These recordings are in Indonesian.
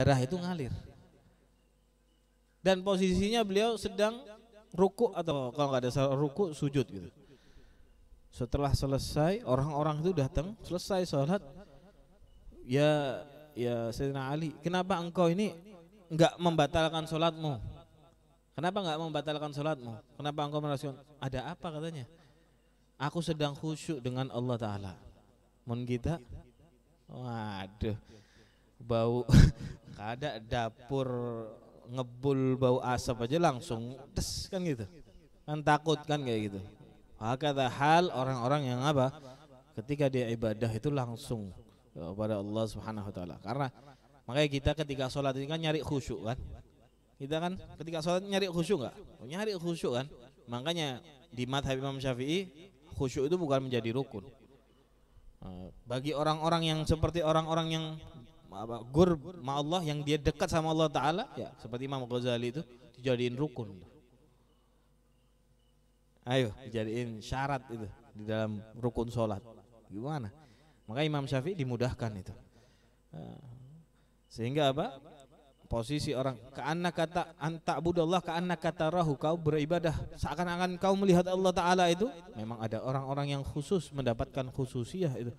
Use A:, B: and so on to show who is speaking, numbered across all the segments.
A: darah itu ngalir. Dan posisinya beliau sedang ruku atau kalau nggak ada salah ruku sujud gitu. Setelah selesai orang-orang itu datang, selesai sholat, ya ya Sayyidina Ali, kenapa engkau ini nggak membatalkan sholatmu? Kenapa nggak membatalkan sholatmu? Kenapa engkau merasakan ada apa katanya? Aku sedang khusyuk dengan Allah Taala. mungkin kita, waduh bau ada dapur ngebul bau asap aja langsung des kan gitu kan takut kan kayak gitu maka ada hal orang-orang yang apa ketika dia ibadah itu langsung kepada Allah Subhanahu wa taala karena makanya kita ketika sholat ini kan nyari khusyuk kan kita kan ketika sholat nyari khusyuk nggak nyari khusyuk kan makanya di madhab Imam Syafi'i khusyuk itu bukan menjadi rukun nah, bagi orang-orang yang seperti orang-orang yang gur ma Allah yang dia dekat sama Allah Taala ya seperti Imam Ghazali itu dijadiin rukun ayo dijadiin syarat itu di dalam rukun sholat gimana maka Imam Syafi'i dimudahkan itu sehingga apa posisi orang ke anak kata antak budallah anak kata rahu kau beribadah seakan-akan kau melihat Allah Taala itu memang ada orang-orang yang khusus mendapatkan khususiah itu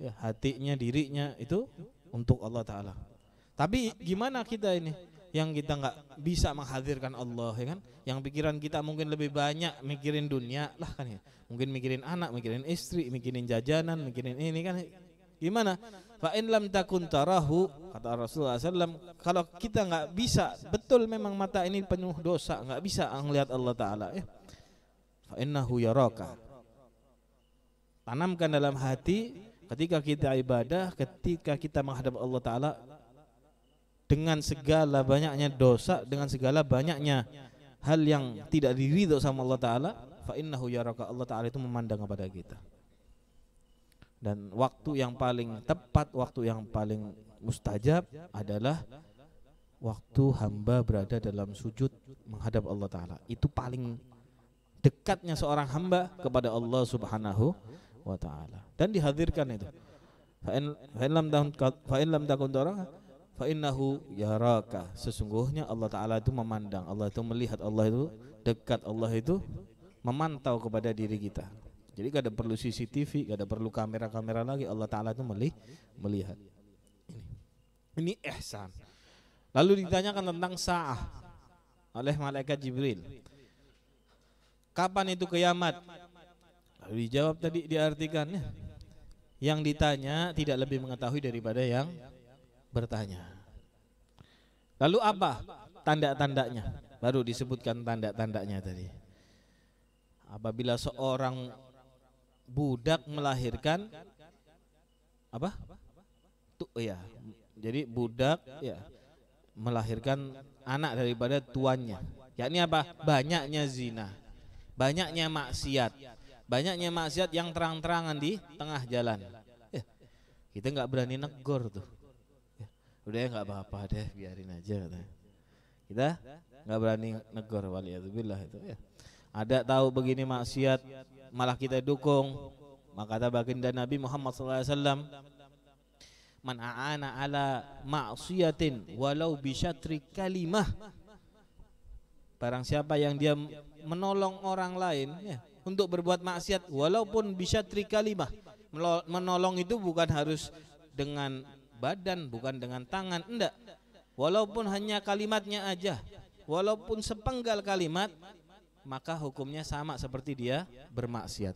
A: ya, hatinya dirinya itu untuk Allah Ta'ala tapi gimana kita ini yang kita nggak bisa menghadirkan Allah ya kan yang pikiran kita mungkin lebih banyak mikirin dunia lah kan ya mungkin mikirin anak mikirin istri mikirin jajanan mikirin ini kan gimana fa in lam takun tarahu kata Rasulullah SAW kalau kita nggak bisa betul memang mata ini penuh dosa nggak bisa melihat Allah Taala ya fa innahu yaraka tanamkan dalam hati Ketika kita ibadah, ketika kita menghadap Allah Ta'ala dengan segala banyaknya dosa, dengan segala banyaknya hal yang tidak diridho sama Allah Ta'ala, fa'innahu yaraka Allah Ta'ala itu memandang kepada kita. Dan waktu yang paling tepat, waktu yang paling mustajab adalah waktu hamba berada dalam sujud menghadap Allah Ta'ala. Itu paling dekatnya seorang hamba kepada Allah Subhanahu wa Ta'ala dan dihadirkan itu fa'in lam fa'in lam yaraka sesungguhnya Allah taala itu memandang Allah itu melihat Allah itu dekat Allah itu memantau kepada diri kita jadi gak ada perlu CCTV gak ada perlu kamera-kamera lagi Allah taala itu melih, melihat ini ini ihsan lalu ditanyakan tentang saah oleh malaikat Jibril kapan itu kiamat lalu dijawab tadi diartikannya yang ditanya tidak lebih mengetahui daripada yang bertanya. Lalu apa tanda-tandanya? Baru disebutkan tanda-tandanya tadi. Apabila seorang budak melahirkan apa? Tuh ya. Jadi budak ya melahirkan anak daripada tuannya. Yakni apa? Banyaknya zina. Banyaknya maksiat Banyaknya maksiat yang terang-terangan di tengah jalan. Ya, kita nggak berani negor tuh. Ya, udah nggak apa-apa deh, biarin aja katanya. Kita nggak berani negor waliyadzubillah itu ya. Ada tahu begini maksiat malah kita dukung. Maka kata baginda Nabi Muhammad SAW Man a'ana ala maksiatin walau bisyatri kalimah Barang siapa yang dia menolong orang lain ya, untuk berbuat maksiat walaupun bisa trikalimah menolong itu bukan harus dengan badan bukan dengan tangan enggak walaupun hanya kalimatnya aja walaupun sepenggal kalimat maka hukumnya sama seperti dia bermaksiat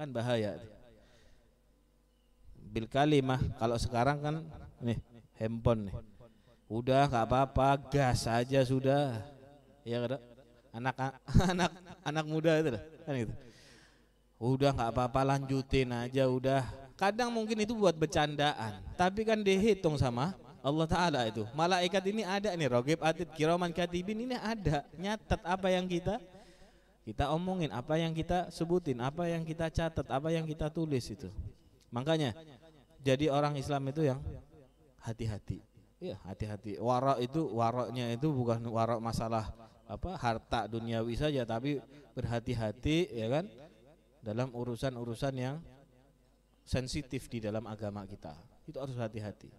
A: kan bahaya bil kalimah kalau sekarang kan nih handphone nih udah nggak apa-apa gas aja sudah ya kan anak anak anak muda itu kan gitu udah nggak apa-apa lanjutin aja udah kadang mungkin itu buat bercandaan tapi kan dihitung sama Allah Ta'ala itu malaikat ini ada nih rogib atid kiraman katibin ini ada nyatet apa yang kita kita omongin apa yang kita sebutin apa yang kita catat apa yang kita tulis itu makanya jadi orang Islam itu yang hati-hati ya hati-hati warok itu waroknya itu bukan warok masalah apa harta duniawi saja tapi berhati-hati ya kan dalam urusan-urusan yang sensitif di dalam agama kita itu harus hati-hati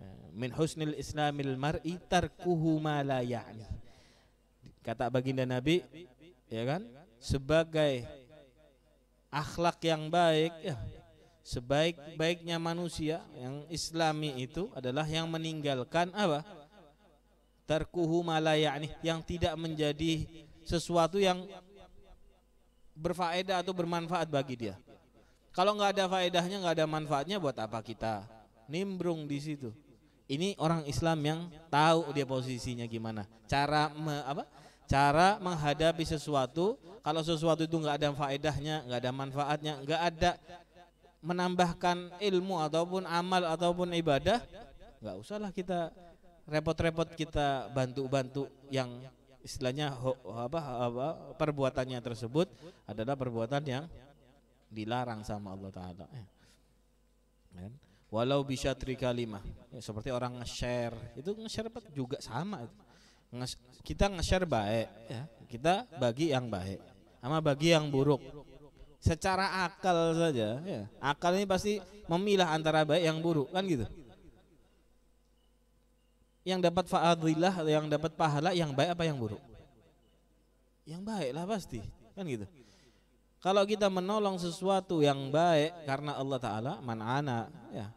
A: eh, min husnil islamil mar'i tarkuhu ma la ya'ni kata baginda nabi ya kan sebagai akhlak yang baik ya sebaik-baiknya manusia yang islami itu adalah yang meninggalkan apa tarkuhu yakni yang tidak menjadi sesuatu yang berfaedah atau bermanfaat bagi dia. Kalau nggak ada faedahnya, nggak ada manfaatnya, buat apa kita nimbrung di situ? Ini orang Islam yang tahu dia posisinya gimana, cara me, apa? Cara menghadapi sesuatu. Kalau sesuatu itu nggak ada faedahnya, nggak ada manfaatnya, nggak ada menambahkan ilmu ataupun amal ataupun ibadah, nggak usahlah kita repot-repot kita bantu-bantu yang istilahnya ho, apa, apa perbuatannya tersebut adalah perbuatan yang dilarang sama Allah Taala. Eh. Kan? Walau bisa tiga lima, ya, seperti orang nge-share itu nge-share juga sama. kita nge-share baik, ya. kita bagi yang baik, sama bagi yang buruk. Secara akal saja, ya. akal ini pasti memilah antara baik yang buruk kan gitu yang dapat fadilah yang dapat pahala yang baik apa yang buruk yang baik lah pasti kan gitu kalau kita menolong sesuatu yang baik karena Allah Taala manana ya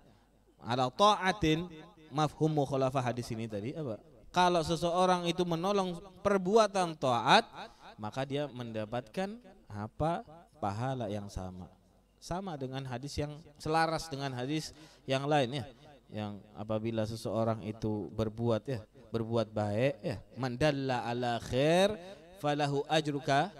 A: ala taatin mafhum mukhalafah hadis ini tadi apa kalau seseorang itu menolong perbuatan taat maka dia mendapatkan apa pahala yang sama sama dengan hadis yang selaras dengan hadis yang lain ya yang apabila seseorang itu berbuat ya berbuat baik ya mandalla ala khair falahu ajruka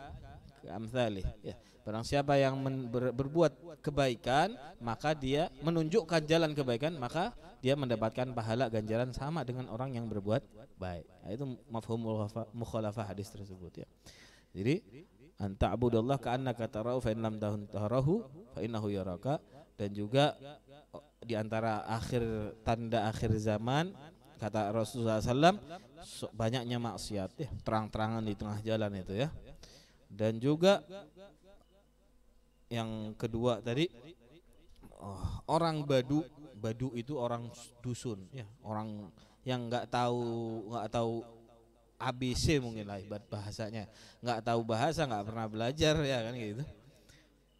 A: amsalih ya barang siapa yang ber, berbuat kebaikan maka dia menunjukkan jalan kebaikan maka dia mendapatkan pahala ganjaran sama dengan orang yang berbuat baik nah, itu mafhumul mukhalafah hadis tersebut ya jadi anta abudallah ka'annaka tarahu fa in lam tahun tarahu fa innahu yaraka dan juga di antara akhir tanda akhir zaman kata Rasulullah SAW banyaknya maksiat ya terang-terangan di tengah jalan itu ya dan juga yang kedua tadi oh, orang badu badu itu orang dusun ya orang yang nggak tahu nggak tahu ABC mungkin lah ibarat bahasanya nggak tahu bahasa nggak pernah belajar ya kan gitu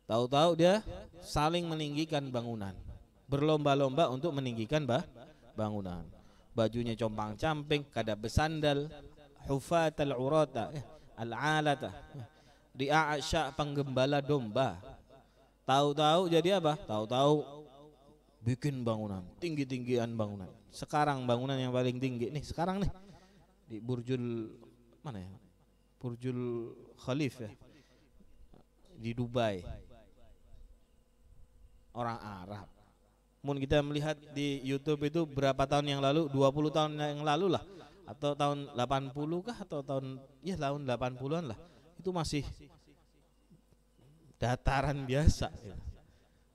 A: tahu-tahu dia saling meninggikan bangunan berlomba-lomba untuk meninggikan bah bangunan. Bajunya compang-camping, kada besandal, hufat urata eh, al-alata. Eh. Di penggembala domba. Tahu-tahu jadi apa? Tahu-tahu bikin bangunan, tinggi-tinggian bangunan. Sekarang bangunan yang paling tinggi nih, sekarang nih di Burjul mana ya? Burjul Khalif ya. Di Dubai. Orang Arab Mun kita melihat di YouTube itu berapa tahun yang lalu? 20 tahun yang lalu lah atau tahun 80 kah atau tahun ya tahun 80-an lah. Itu masih dataran biasa.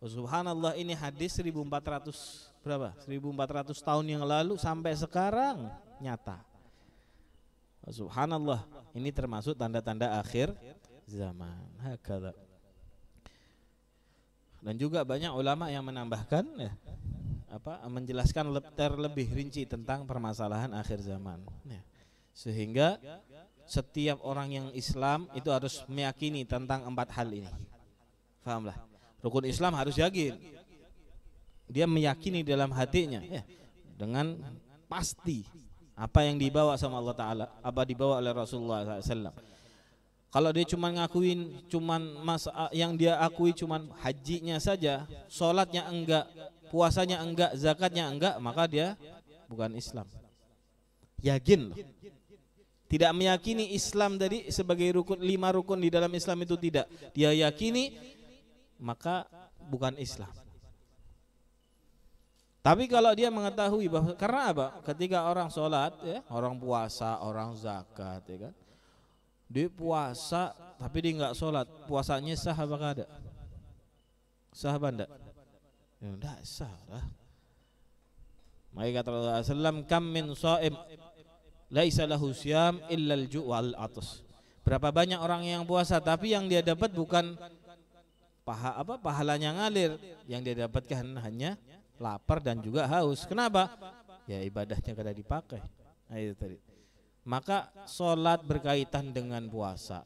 A: Oh, subhanallah ini hadis 1400 berapa? 1400 tahun yang lalu sampai sekarang nyata. Oh, subhanallah ini termasuk tanda-tanda akhir zaman. Dan juga banyak ulama yang menambahkan ya, apa menjelaskan terlebih rinci tentang permasalahan akhir zaman. Ya. Sehingga setiap orang yang Islam itu harus meyakini tentang empat hal ini. Fahamlah. Rukun Islam harus yakin. Dia meyakini dalam hatinya ya, dengan pasti apa yang dibawa sama Allah Taala, apa dibawa oleh Rasulullah SAW kalau dia cuma ngakuin cuma mas yang dia akui cuma hajinya saja, sholatnya enggak, puasanya enggak, zakatnya enggak, maka dia bukan Islam. Yakin loh. Tidak meyakini Islam dari sebagai rukun lima rukun di dalam Islam itu tidak. Dia yakini maka bukan Islam. Tapi kalau dia mengetahui bahwa karena apa? Ketika orang sholat, ya, orang puasa, orang zakat, ya kan? Dia puasa tapi dia enggak sholat. Puasanya sah apa ada Sah apa enggak? Ya enggak sah lah. Maka kata Rasulullah Sallam, kam min laisa lahu syam illa al wal atas. Berapa banyak orang yang puasa tapi yang dia dapat bukan paha apa pahalanya ngalir, yang dia dapatkan hanya lapar dan juga haus. Kenapa? Ya ibadahnya kada dipakai. Nah, itu tadi maka sholat berkaitan dengan puasa.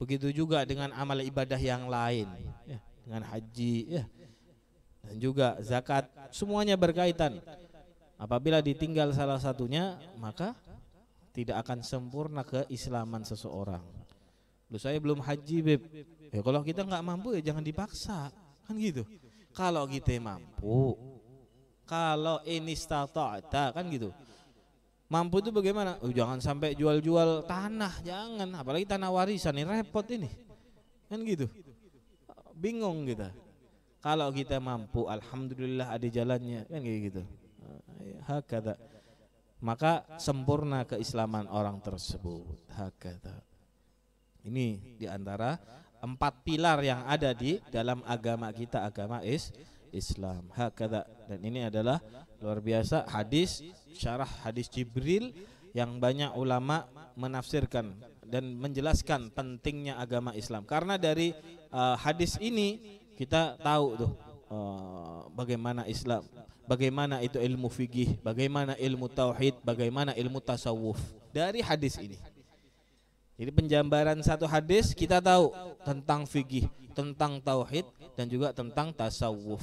A: Begitu juga dengan amal ibadah yang lain, ya, dengan haji, ya, dan juga zakat, semuanya berkaitan. Apabila ditinggal salah satunya, maka tidak akan sempurna keislaman seseorang. Lu saya belum haji, beb. Ya, kalau kita nggak mampu ya jangan dipaksa, kan gitu. Kalau kita mampu, kalau ini stata, kan gitu. Mampu itu bagaimana? Oh, jangan sampai jual-jual tanah, jangan. Apalagi tanah warisan ini repot ini. Kan gitu. Bingung kita. Kalau kita mampu, alhamdulillah ada jalannya, kan kayak gitu. Ah, iya, Hakata. Maka sempurna keislaman orang tersebut. Hakata. Ini diantara empat pilar yang ada di dalam agama kita agama is Islam. kata dan ini adalah luar biasa hadis syarah hadis Jibril yang banyak ulama menafsirkan dan menjelaskan pentingnya agama Islam karena dari uh, hadis ini kita tahu tuh uh, bagaimana Islam bagaimana itu ilmu fikih bagaimana ilmu tauhid bagaimana ilmu tasawuf dari hadis ini jadi penjambaran satu hadis kita tahu tentang fikih, tentang tauhid dan juga tentang tasawuf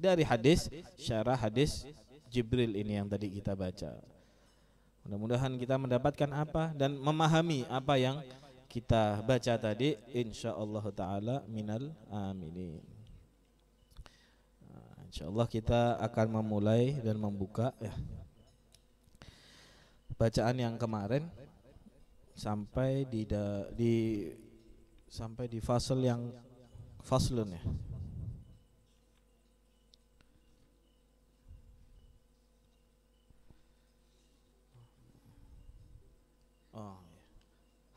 A: dari hadis syarah hadis Jibril ini yang tadi kita baca. Mudah-mudahan kita mendapatkan apa dan memahami apa yang kita baca tadi insyaallah taala minal aminin. Ah, insyaallah kita akan memulai dan membuka ya. Bacaan yang kemarin sampai di da, di sampai di fasal yang faslun ya.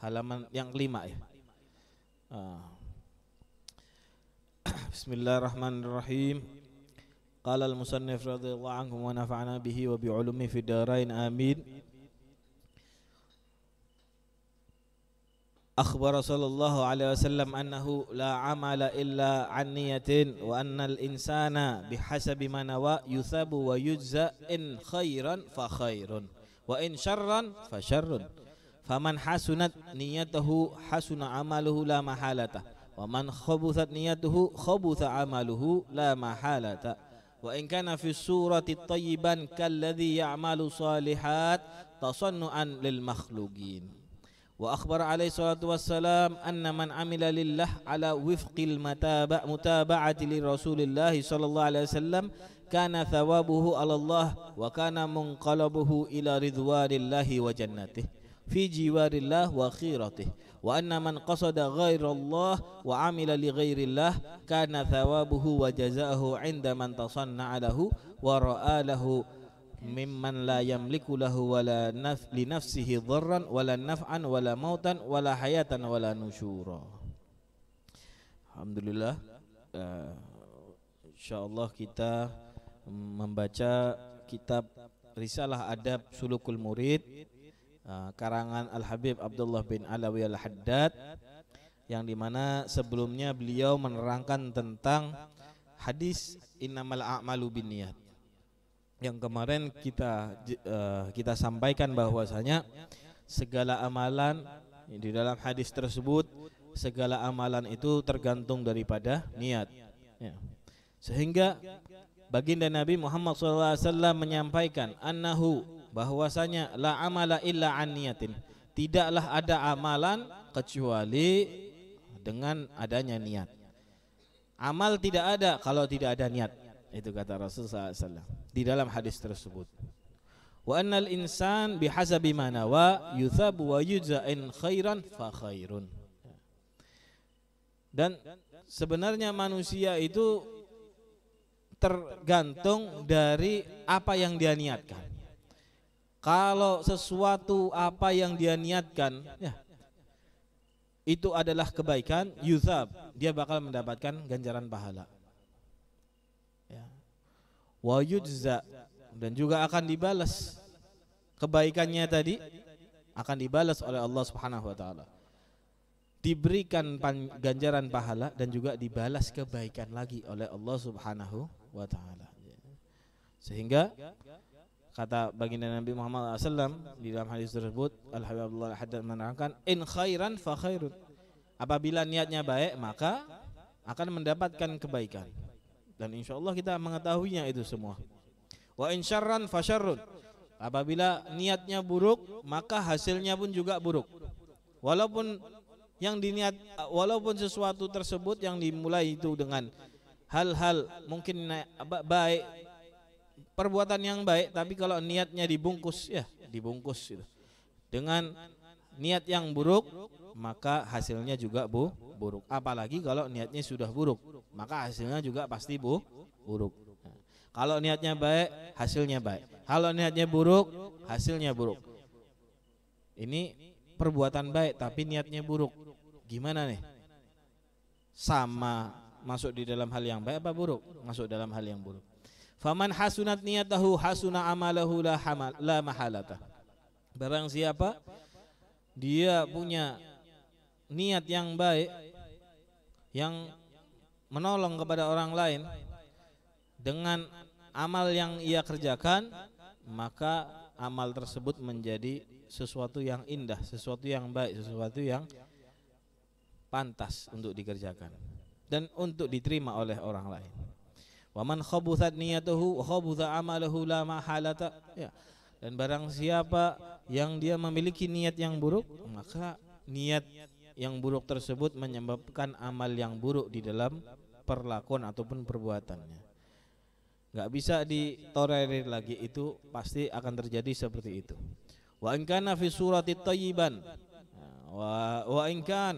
A: halaman yang kelima ya. Bismillahirrahmanirrahim. Qala al-musannif radhiyallahu anhu wa nafa'ana bihi wa bi 'ulumi fid darain amin. أخبر صلى الله عليه وسلم أنه لا عمل إلا عن نية وأن الإنسان بحسب ما نوى يثاب ويجزى إن خيرا فخير وإن شرا فشر فمن حسنت نيته حسن عمله لا محالة ومن خبثت نيته خبث عمله لا محالة وإن كان في السورة طيبا كالذي يعمل صالحات تصنعا للمخلوقين وأخبر عليه الصلاة والسلام أن من عمل لله على وفق المتابعة متابعة لرسول الله صلى الله عليه وسلم كان ثوابه على الله وكان منقلبه إلى رضوان الله وجنته fi jiwarillah wa khiratih wa anna man qasada ghairallah wa amila li ghairillah kana thawabuhu wa jazaahu inda man tasanna'a lahu wa ra'a lahu mimman la yamliku lahu wala naf li nafsihi dharran wala naf'an wala mautan wala hayatan wala nushura Alhamdulillah uh, insyaallah kita membaca kitab Risalah Adab Sulukul Murid Eh, karangan Al Habib Abdullah bin Alawi Al Haddad yang dimana sebelumnya beliau menerangkan tentang hadis innamal a'malu binniyat yang kemarin kita uh, kita sampaikan bahwasanya segala amalan di dalam hadis tersebut segala amalan itu tergantung daripada niat ya. sehingga baginda Nabi Muhammad SAW menyampaikan annahu bahwasanya la amala illa an niyatin. Tidaklah ada amalan kecuali dengan adanya niat. Amal tidak ada kalau tidak ada niat. Itu kata Rasul SAW di dalam hadis tersebut. Wa annal insan bihasabi manawa nawa yuthabu wa yuza'in khairan fa khairun. Dan sebenarnya manusia itu tergantung dari apa yang dia niatkan. Kalau sesuatu apa yang dia niatkan, ya, itu adalah kebaikan, yuzab, dia bakal mendapatkan ganjaran pahala. Ya. Wa yujza dan juga akan dibalas kebaikannya tadi akan dibalas oleh Allah Subhanahu wa taala. Diberikan ganjaran pahala dan juga dibalas kebaikan lagi oleh Allah Subhanahu wa taala. Ya. Sehingga kata baginda Nabi Muhammad SAW di dalam hadis tersebut Al Habib Abdullah Haddad menerangkan in khairan fa khairun apabila niatnya baik maka akan mendapatkan kebaikan dan insya Allah kita mengetahuinya itu semua wa in syarran fa syarrun apabila niatnya buruk maka hasilnya pun juga buruk walaupun yang diniat walaupun sesuatu tersebut yang dimulai itu dengan hal-hal mungkin baik perbuatan yang baik tapi kalau niatnya dibungkus ya dibungkus gitu. dengan niat yang buruk maka hasilnya juga bu buruk apalagi kalau niatnya sudah buruk maka hasilnya juga pasti bu buruk kalau niatnya baik hasilnya baik kalau niatnya buruk hasilnya buruk ini perbuatan baik tapi niatnya buruk gimana nih sama masuk di dalam hal yang baik apa buruk masuk dalam hal yang buruk Faman hasunat niyatahu hasuna amalahu la hamal la mahalata. Barang siapa dia punya niat yang baik yang menolong kepada orang lain dengan amal yang ia kerjakan maka amal tersebut menjadi sesuatu yang indah, sesuatu yang baik, sesuatu yang pantas untuk dikerjakan dan untuk diterima oleh orang lain. Wa man khabuthat niyatuhu khabutha amaluhu la mahalata. Ya. Dan barang siapa yang dia memiliki niat yang buruk, maka niat yang buruk tersebut menyebabkan amal yang buruk di dalam perlakuan ataupun perbuatannya. Gak bisa ditolerir lagi itu pasti akan terjadi seperti itu. Wa in kana fi surati thayyiban. Wa wa in kan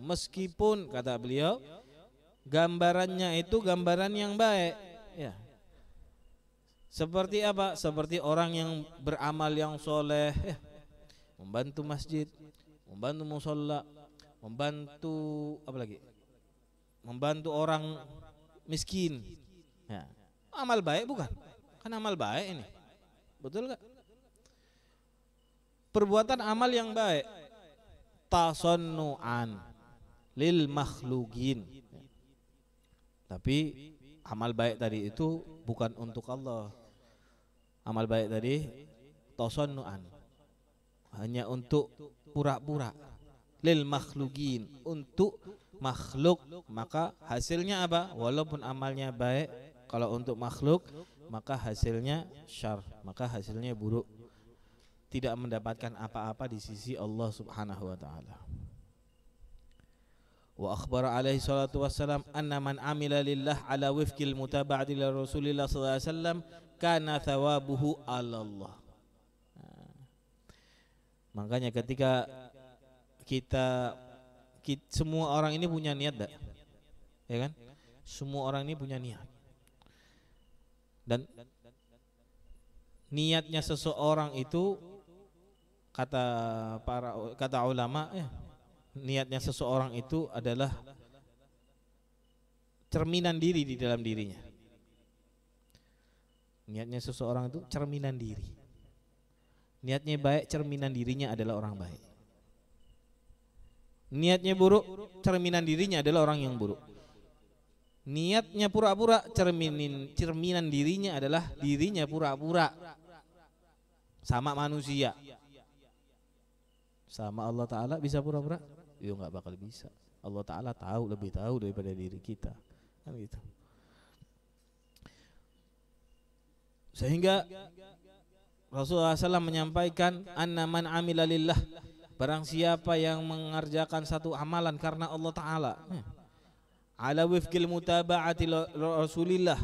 A: meskipun kata beliau gambarannya itu gambaran yang baik ya seperti apa seperti orang yang beramal yang soleh ya. membantu masjid membantu musola membantu apa lagi membantu orang miskin ya. amal baik bukan kan amal baik ini betul nggak? perbuatan amal yang baik tasonnu'an lil makhlugin. Tapi amal baik tadi itu bukan untuk Allah. Amal baik tadi tosonuan hanya untuk pura-pura lil makhlugin untuk makhluk maka hasilnya apa walaupun amalnya baik kalau untuk makhluk maka hasilnya syar maka hasilnya buruk tidak mendapatkan apa-apa di sisi Allah Subhanahu wa taala wa akhbara alaihi salatu wassalam anna man amila lillah ala wifkil mutaba'ati li Rasulillah sallallahu alaihi wasallam kana thawabuhu ala Allah. Ah. Makanya ketika kita, kita semua orang ini punya niat enggak? Ya kan? Semua orang ini punya niat. Dan niatnya seseorang itu kata para kata ulama ya niatnya seseorang itu adalah cerminan diri di dalam dirinya. Niatnya seseorang itu cerminan diri. Niatnya baik, cerminan dirinya adalah orang baik. Niatnya buruk, cerminan dirinya adalah orang yang buruk. Niatnya pura-pura, cerminin cerminan dirinya adalah dirinya pura-pura. Sama manusia. Sama Allah taala bisa pura-pura? itu nggak bakal bisa Allah Taala tahu lebih tahu daripada diri kita kan gitu sehingga Rasulullah SAW menyampaikan an-naman amila lillah barang siapa yang mengerjakan satu amalan karena Allah Taala hmm. ala wifkil mutaba'ati Rasulillah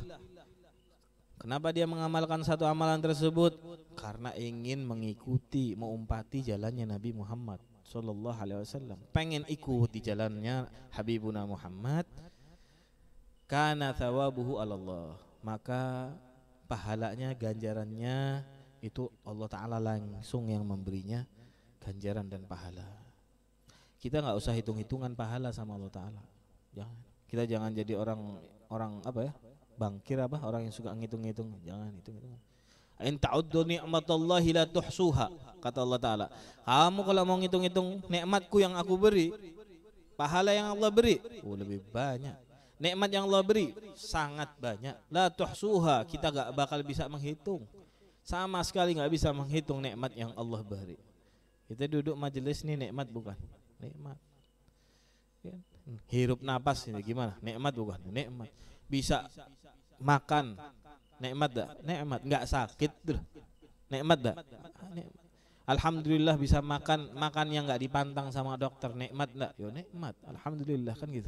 A: Kenapa dia mengamalkan satu amalan tersebut? Karena ingin mengikuti, mengumpati jalannya Nabi Muhammad Sallallahu Alaihi Wasallam. Pengen ikut di jalannya Habibuna Muhammad. Karena thawabuhu Allah. Maka pahalanya, ganjarannya itu Allah Ta'ala langsung yang memberinya ganjaran dan pahala. Kita nggak usah hitung-hitungan pahala sama Allah Ta'ala. Jangan. Kita jangan jadi orang orang apa ya? Bangkir apa? Orang yang suka ngitung-ngitung. Jangan hitung-hitungan. In ta'uddu ni'matallahi la tuhsuha. Kata Allah Ta'ala. Kamu kalau mau ngitung-ngitung nikmatku yang aku beri, pahala yang Allah beri, oh, lebih banyak. Nikmat yang Allah beri sangat banyak. La tuhsuha, kita gak bakal bisa menghitung. Sama sekali gak bisa menghitung nikmat yang Allah beri. Kita duduk majelis nih nikmat bukan? Nikmat. Ya. Hirup napas ini gimana? Nikmat bukan? Nikmat. Bisa makan, Nikmat dah, nikmat, nggak sakit tuh. Nikmat dah. Alhamdulillah bisa makan makan yang nggak dipantang sama dokter nikmat nggak? Yo nikmat. Alhamdulillah kan gitu.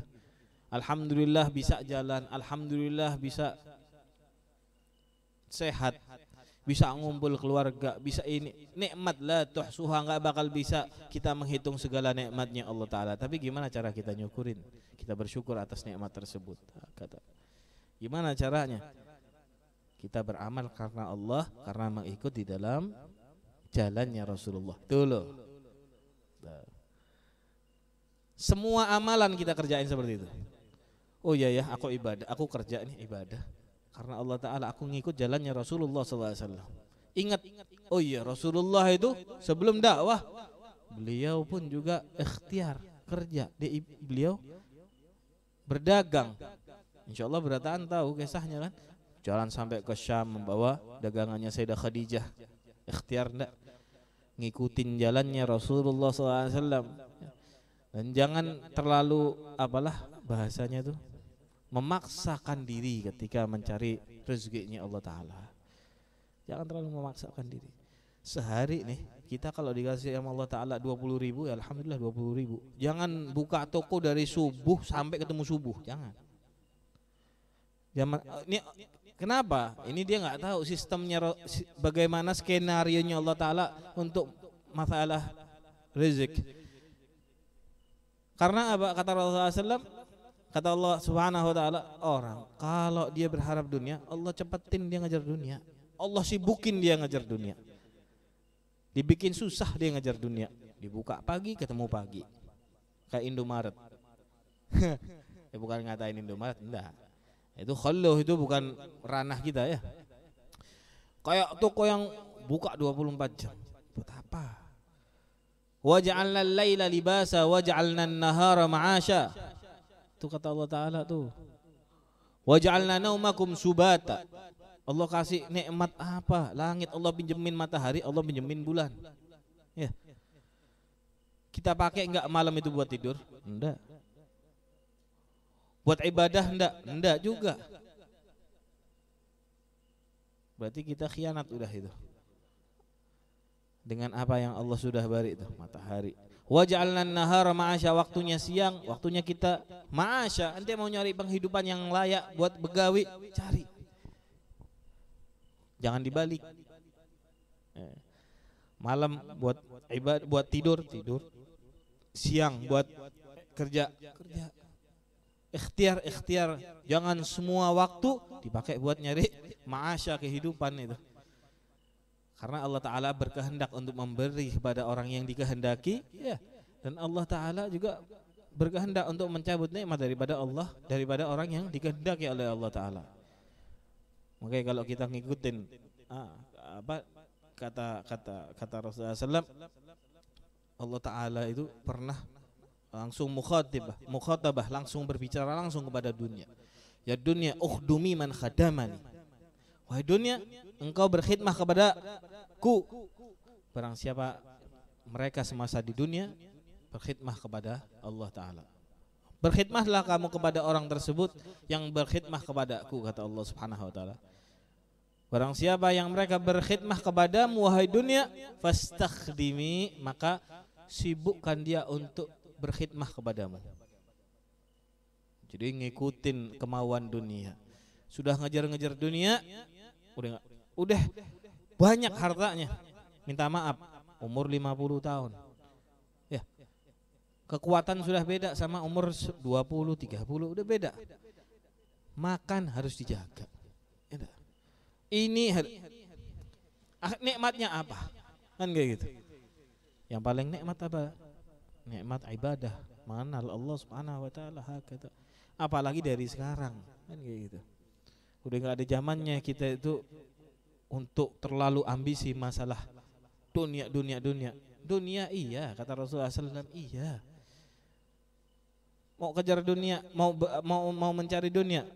A: Alhamdulillah bisa jalan. Alhamdulillah bisa sehat. Bisa ngumpul keluarga. Bisa ini nikmat lah. Tuh suha nggak bakal bisa kita menghitung segala nikmatnya Allah Taala. Tapi gimana cara kita nyukurin? Kita bersyukur atas nikmat tersebut. Kata. Gimana caranya? Kita beramal karena Allah, karena mengikut di dalam jalannya Rasulullah. Itu nah. Semua amalan kita kerjain seperti itu. Oh iya ya, aku ibadah, aku kerja nih ibadah. Karena Allah Ta'ala aku ngikut jalannya Rasulullah SAW. Ingat, oh iya Rasulullah itu sebelum dakwah, beliau pun juga ikhtiar kerja. di beliau berdagang. Insya Allah berataan tahu kisahnya kan. Jalan sampai ke Syam membawa dagangannya Sayyidah Khadijah. Ikhtiar enggak? Ngikutin jalannya Rasulullah SAW. Dan jangan terlalu apalah bahasanya tuh memaksakan diri ketika mencari rezekinya Allah Ta'ala jangan terlalu memaksakan diri sehari nih kita kalau dikasih sama Allah Ta'ala 20 ribu ya Alhamdulillah 20 ribu jangan buka toko dari subuh sampai ketemu subuh jangan Zaman, ini Kenapa? Ini dia nggak tahu sistemnya bagaimana skenario nya Allah Taala untuk masalah rizik. Karena apa kata Rasulullah SAW? Kata Allah Subhanahu Wa Taala orang kalau dia berharap dunia, Allah cepetin dia ngajar dunia. Allah sibukin dia ngajar dunia. Dibikin susah dia ngajar dunia. Dibuka pagi ketemu pagi. Kayak Indomaret. ya bukan ngatain Indomaret, enggak itu khalluh itu bukan ranah kita ya. Kayak toko yang buka 24 jam. Buat apa? wajalna al-laila libasa waja'alna an-nahara ma'asha. Itu kata Allah Taala tuh. wajalna naumakum subata. Allah kasih nikmat apa? Langit Allah pinjemin matahari, Allah pinjemin bulan. Ya. Kita pakai enggak malam itu buat tidur? Enggak. Buat ibadah enggak? Enggak juga. Berarti kita khianat udah itu. Dengan apa yang Allah sudah beri itu, matahari. Waja'alna nahara ma'asya waktunya siang, waktunya kita ma'asya. nanti mau nyari penghidupan yang layak buat begawi, cari. Jangan dibalik. Eh. Malam buat ibadah, buat tidur, tidur. Siang buat kerja, kerja ikhtiar-ikhtiar jangan semua waktu dipakai buat nyari maasya kehidupan itu karena Allah Ta'ala berkehendak untuk memberi kepada orang yang dikehendaki ya dan Allah Ta'ala juga berkehendak untuk mencabut nikmat daripada Allah daripada orang yang dikehendaki oleh Allah Ta'ala makanya kalau kita ngikutin ah, apa kata kata kata Rasulullah SAW Allah Ta'ala itu pernah langsung mukhatibah, mukhatabah, langsung berbicara langsung kepada dunia. Ya dunia, ukhdumi man khadamani. Wahai dunia, engkau berkhidmah kepada ku. Barang siapa mereka semasa di dunia, berkhidmah kepada Allah Ta'ala. Berkhidmahlah kamu kepada orang tersebut yang berkhidmah kepadaku, kata Allah Subhanahu Wa Ta'ala. Barang siapa yang mereka berkhidmah kepadamu, wahai dunia, fastakhdimi, maka sibukkan dia untuk berkhidmah kepadamu. Jadi ngikutin kemauan dunia. Sudah ngejar-ngejar dunia, udah udah banyak hartanya. Minta maaf, umur 50 tahun. Ya. Kekuatan sudah beda sama umur 20, 30, udah beda. Makan harus dijaga. Ya Ini ah, nikmatnya apa? Kan kayak gitu. Yang paling nikmat apa? nikmat ibadah mana Allah Subhanahu wa taala hakata apalagi dari sekarang kan kayak gitu udah nggak ada zamannya kita itu untuk terlalu ambisi masalah dunia dunia dunia dunia iya kata Rasulullah SAW iya mau kejar dunia mau mau mau mencari dunia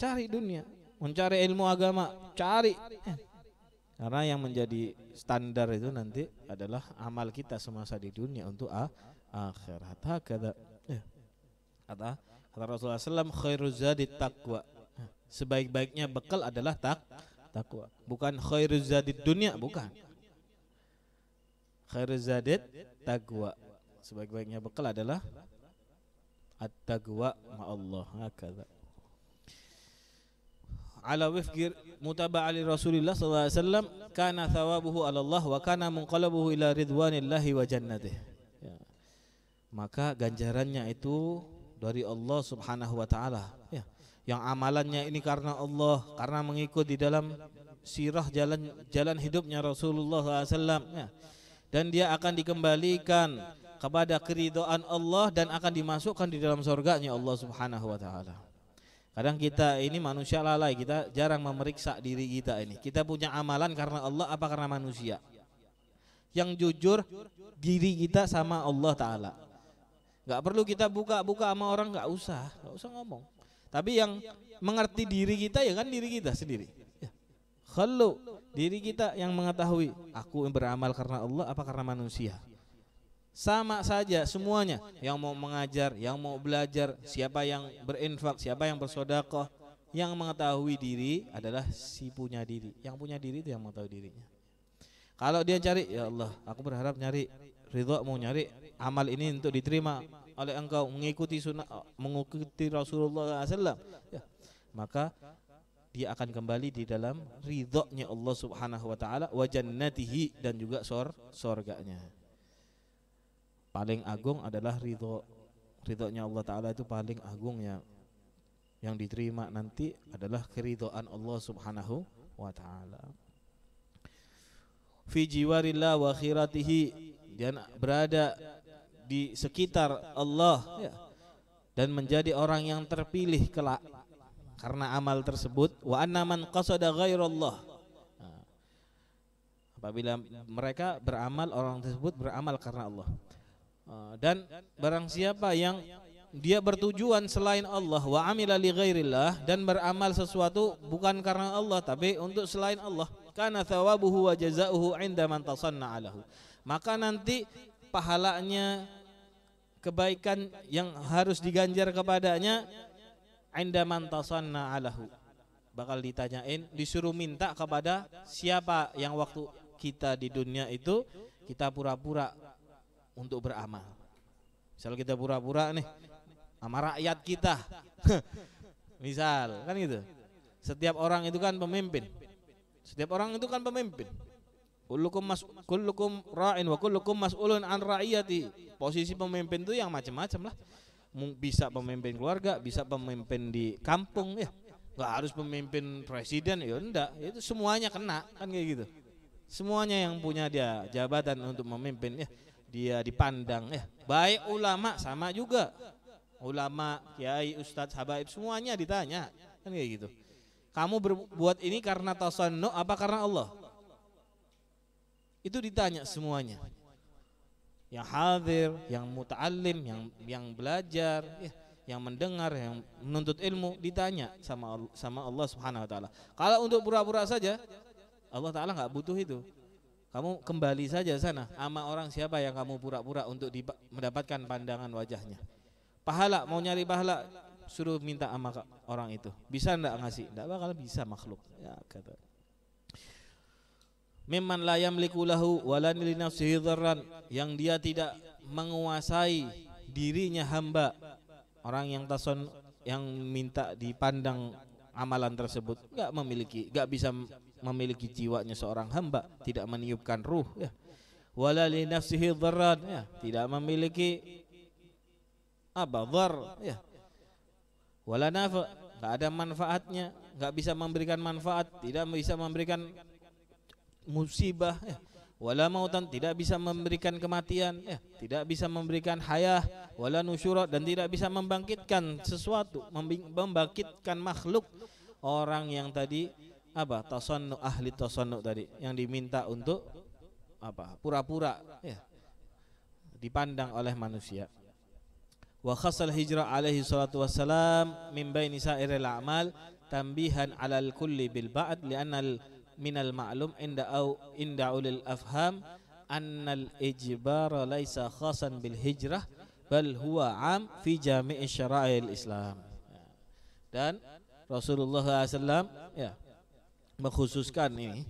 A: cari dunia mencari ilmu agama cari eh, karena yang menjadi standar itu nanti adalah amal kita semasa di dunia untuk ah akhirat. Hakada. Iya. Kata kata Rasulullah SAW khairu zadi taqwa. Sebaik-baiknya bekal adalah tak takwa. Bukan khairu zadi dunia, bukan. Khairu zadi taqwa. Sebaik-baiknya bekal adalah at-taqwa ma Allah. Hakada ala wifqir mutaba'ali Rasulillah sallallahu alaihi wasallam kana thawabuhu ala Allah wa kana munqalabuhu ila ridwanillahi wa jannatihi maka ganjarannya itu dari Allah Subhanahu wa taala ya yang amalannya ini karena Allah karena mengikut di dalam sirah jalan jalan hidupnya Rasulullah SAW ya. dan dia akan dikembalikan kepada keridhaan Allah dan akan dimasukkan di dalam surganya Allah Subhanahu wa taala. Kadang kita ini manusia lalai, kita jarang memeriksa diri kita ini. Kita punya amalan karena Allah apa karena manusia? Yang jujur diri kita sama Allah taala. Nggak perlu kita buka-buka sama orang, nggak usah, nggak usah ngomong. Tapi yang mengerti diri kita ya kan diri kita sendiri. Ya. halo diri kita yang mengetahui aku yang beramal karena Allah apa karena manusia. Sama saja semuanya yang mau mengajar, yang mau belajar, siapa yang berinfak, siapa yang bersodakoh, yang mengetahui diri adalah si punya diri. Yang punya diri itu yang mengetahui dirinya. Kalau dia cari, ya Allah, aku berharap nyari ridho mau nyari amal ini untuk diterima oleh engkau mengikuti sunnah mengikuti Rasulullah SAW ya. maka dia akan kembali di dalam ridhonya Allah Subhanahu wa taala wa dan juga sor sorganya. paling agung adalah ridho ridhonya Allah taala itu paling agung ya yang diterima nanti adalah keridhaan Allah Subhanahu wa taala fi jiwarillah wa khiratihi dan berada di sekitar Allah ya, dan menjadi orang yang terpilih kelak karena amal tersebut wa anna man qasada ghairallah nah, apabila mereka beramal orang tersebut beramal karena Allah ah, dan barang siapa yang dia bertujuan selain Allah wa amila li ghairillah dan beramal sesuatu bukan karena Allah tapi untuk selain Allah kana thawabuhu wa jazaohu 'inda man tasanna alahu maka nanti pahalanya kebaikan yang harus diganjar kepadanya inda man tasanna alahu bakal ditanyain disuruh minta kepada siapa yang waktu kita di dunia itu kita pura-pura untuk beramal misal kita pura-pura nih sama rakyat kita misal kan gitu setiap orang itu kan pemimpin setiap orang itu kan pemimpin Kullukum mas kullukum ra'in wa kullukum mas'ulun an ra'iyati. Posisi pemimpin itu yang macam-macam lah. Bisa pemimpin keluarga, bisa pemimpin di kampung ya. nggak harus pemimpin presiden ya enggak. Itu semuanya kena kan kayak gitu. Semuanya yang punya dia jabatan untuk memimpin ya dia dipandang ya. Baik ulama sama juga. Ulama, kiai, ustadz, habaib semuanya ditanya kan kayak gitu. Kamu berbuat ini karena tasannu apa karena Allah? Itu ditanya semuanya. Yang hadir, yang mutalim, yang yang belajar, ya, yang mendengar, yang menuntut ilmu ditanya sama sama Allah Subhanahu wa taala. Kalau untuk pura-pura saja Allah taala nggak butuh itu. Kamu kembali saja sana ama orang siapa yang kamu pura-pura untuk mendapatkan pandangan wajahnya. Pahala mau nyari pahala suruh minta sama orang itu. Bisa ndak ngasih? Ndak bakal bisa makhluk. Ya kata. Memang la yamliku lahu walan li nafsihi yang dia tidak menguasai dirinya hamba orang yang tason yang minta dipandang amalan tersebut enggak memiliki enggak bisa memiliki jiwanya seorang hamba tidak meniupkan ruh ya wala li nafsihi ya tidak memiliki apa dhar ya wala nafa enggak ada manfaatnya enggak bisa memberikan manfaat tidak bisa memberikan musibah ya. wala mautan tidak bisa memberikan kematian ya. tidak bisa memberikan hayah wala nusyura dan tidak bisa membangkitkan sesuatu membangkitkan makhluk orang yang tadi apa tasannu ahli tasannu tadi yang diminta untuk apa pura-pura ya dipandang oleh manusia wa khassal hijrah alaihi salatu wassalam min baini sa'iril a'mal tambihan alal kulli bil ba'd li'anna minal ma'lum inda au inda ulil afham annal ijbara laisa khasan bil hijrah bal huwa am fi jami'i syara'il Islam. Dan Rasulullah SAW ya mengkhususkan ini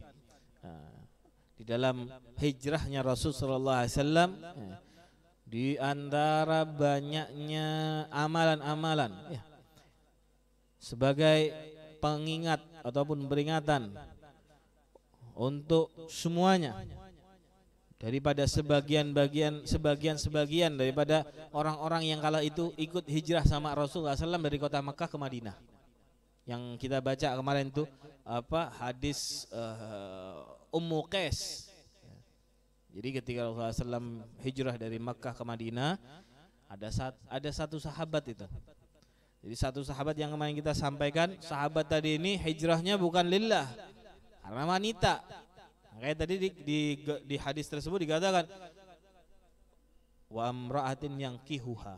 A: ya, di dalam hijrahnya Rasulullah SAW ya, di antara banyaknya amalan-amalan ya, sebagai pengingat ataupun peringatan untuk semuanya daripada sebagian-bagian sebagian-sebagian daripada orang-orang yang kala itu ikut hijrah sama Rasulullah SAW dari kota Mekah ke Madinah yang kita baca kemarin itu apa hadis uh, Ummu Qais jadi ketika Rasulullah SAW hijrah dari Mekah ke Madinah ada saat ada satu sahabat itu jadi satu sahabat yang kemarin kita sampaikan sahabat tadi ini hijrahnya bukan lillah karena wanita. Makanya tadi di, di, di hadis tersebut dikatakan wa imra'atin yang kihuha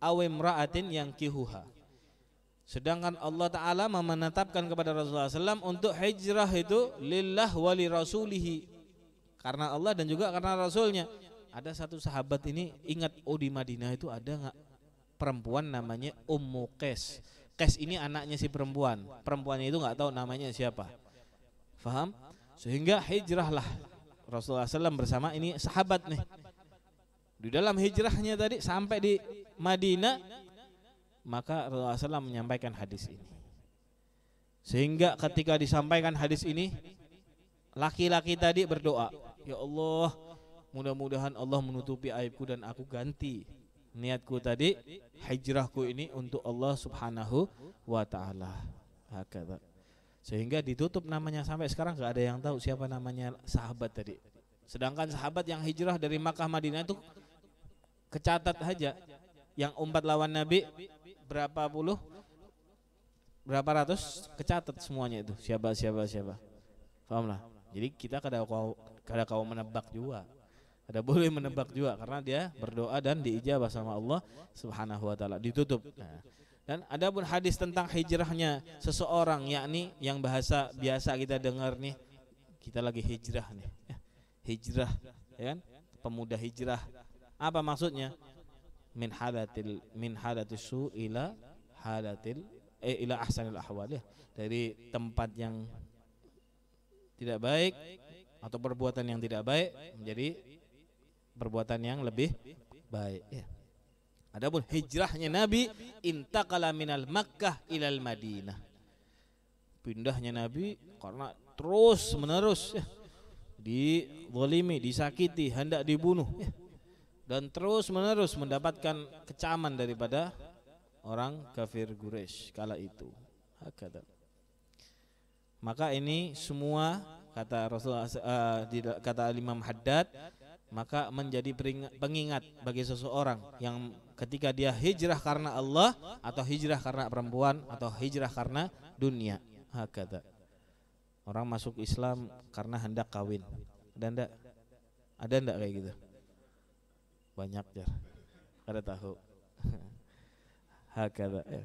A: aw imra'atin yang kihuha. Sedangkan Allah Ta'ala menetapkan kepada Rasulullah SAW untuk hijrah itu lillah wali rasulihi karena Allah dan juga karena Rasulnya ada satu sahabat ini ingat oh di Madinah itu ada nggak perempuan namanya Ummu Qais. Qais ini anaknya si perempuan. Perempuannya itu nggak tahu namanya siapa. Faham? Sehingga hijrahlah Rasulullah SAW bersama ini sahabat nih. Di dalam hijrahnya tadi sampai di Madinah, maka Rasulullah SAW menyampaikan hadis ini. Sehingga ketika disampaikan hadis ini, laki-laki tadi berdoa, Ya Allah, mudah-mudahan Allah menutupi aibku dan aku ganti niatku tadi, hijrahku ini untuk Allah Subhanahu wa taala. Hakata sehingga ditutup namanya sampai sekarang nggak ada yang tahu siapa namanya sahabat tadi sedangkan sahabat yang hijrah dari Makkah Madinah itu kecatat aja yang umpat lawan Nabi berapa puluh berapa ratus kecatat semuanya itu siapa siapa siapa pahamlah jadi kita kada kau kada kau menebak juga ada boleh menebak juga karena dia berdoa dan diijabah sama Allah Subhanahu wa taala ditutup nah, dan ada pun hadis tentang hijrahnya seseorang yakni yang bahasa biasa kita dengar nih kita lagi hijrah nih. Ya. Hijrah ya kan? Pemuda hijrah. Apa maksudnya? Min hadatil min hadatil su ila hadatil eh, ila ahsanil ahwal ya. Dari tempat yang tidak baik atau perbuatan yang tidak baik menjadi perbuatan yang lebih baik ya. Adapun hijrahnya Nabi intakala minal Makkah ilal Madinah. Pindahnya Nabi karena terus menerus ya, dizalimi, disakiti, hendak dibunuh ya, dan terus menerus mendapatkan kecaman daripada orang kafir Quraisy kala itu. Hakada. Maka ini semua kata Rasulullah uh, kata Imam Haddad maka menjadi pengingat bagi seseorang yang ketika dia hijrah karena Allah atau hijrah karena perempuan atau hijrah karena dunia. Hakata. Orang masuk Islam karena hendak kawin. Ada ndak? Ada ndak kayak gitu? Banyak ya Ada tahu. Hakata. Ya.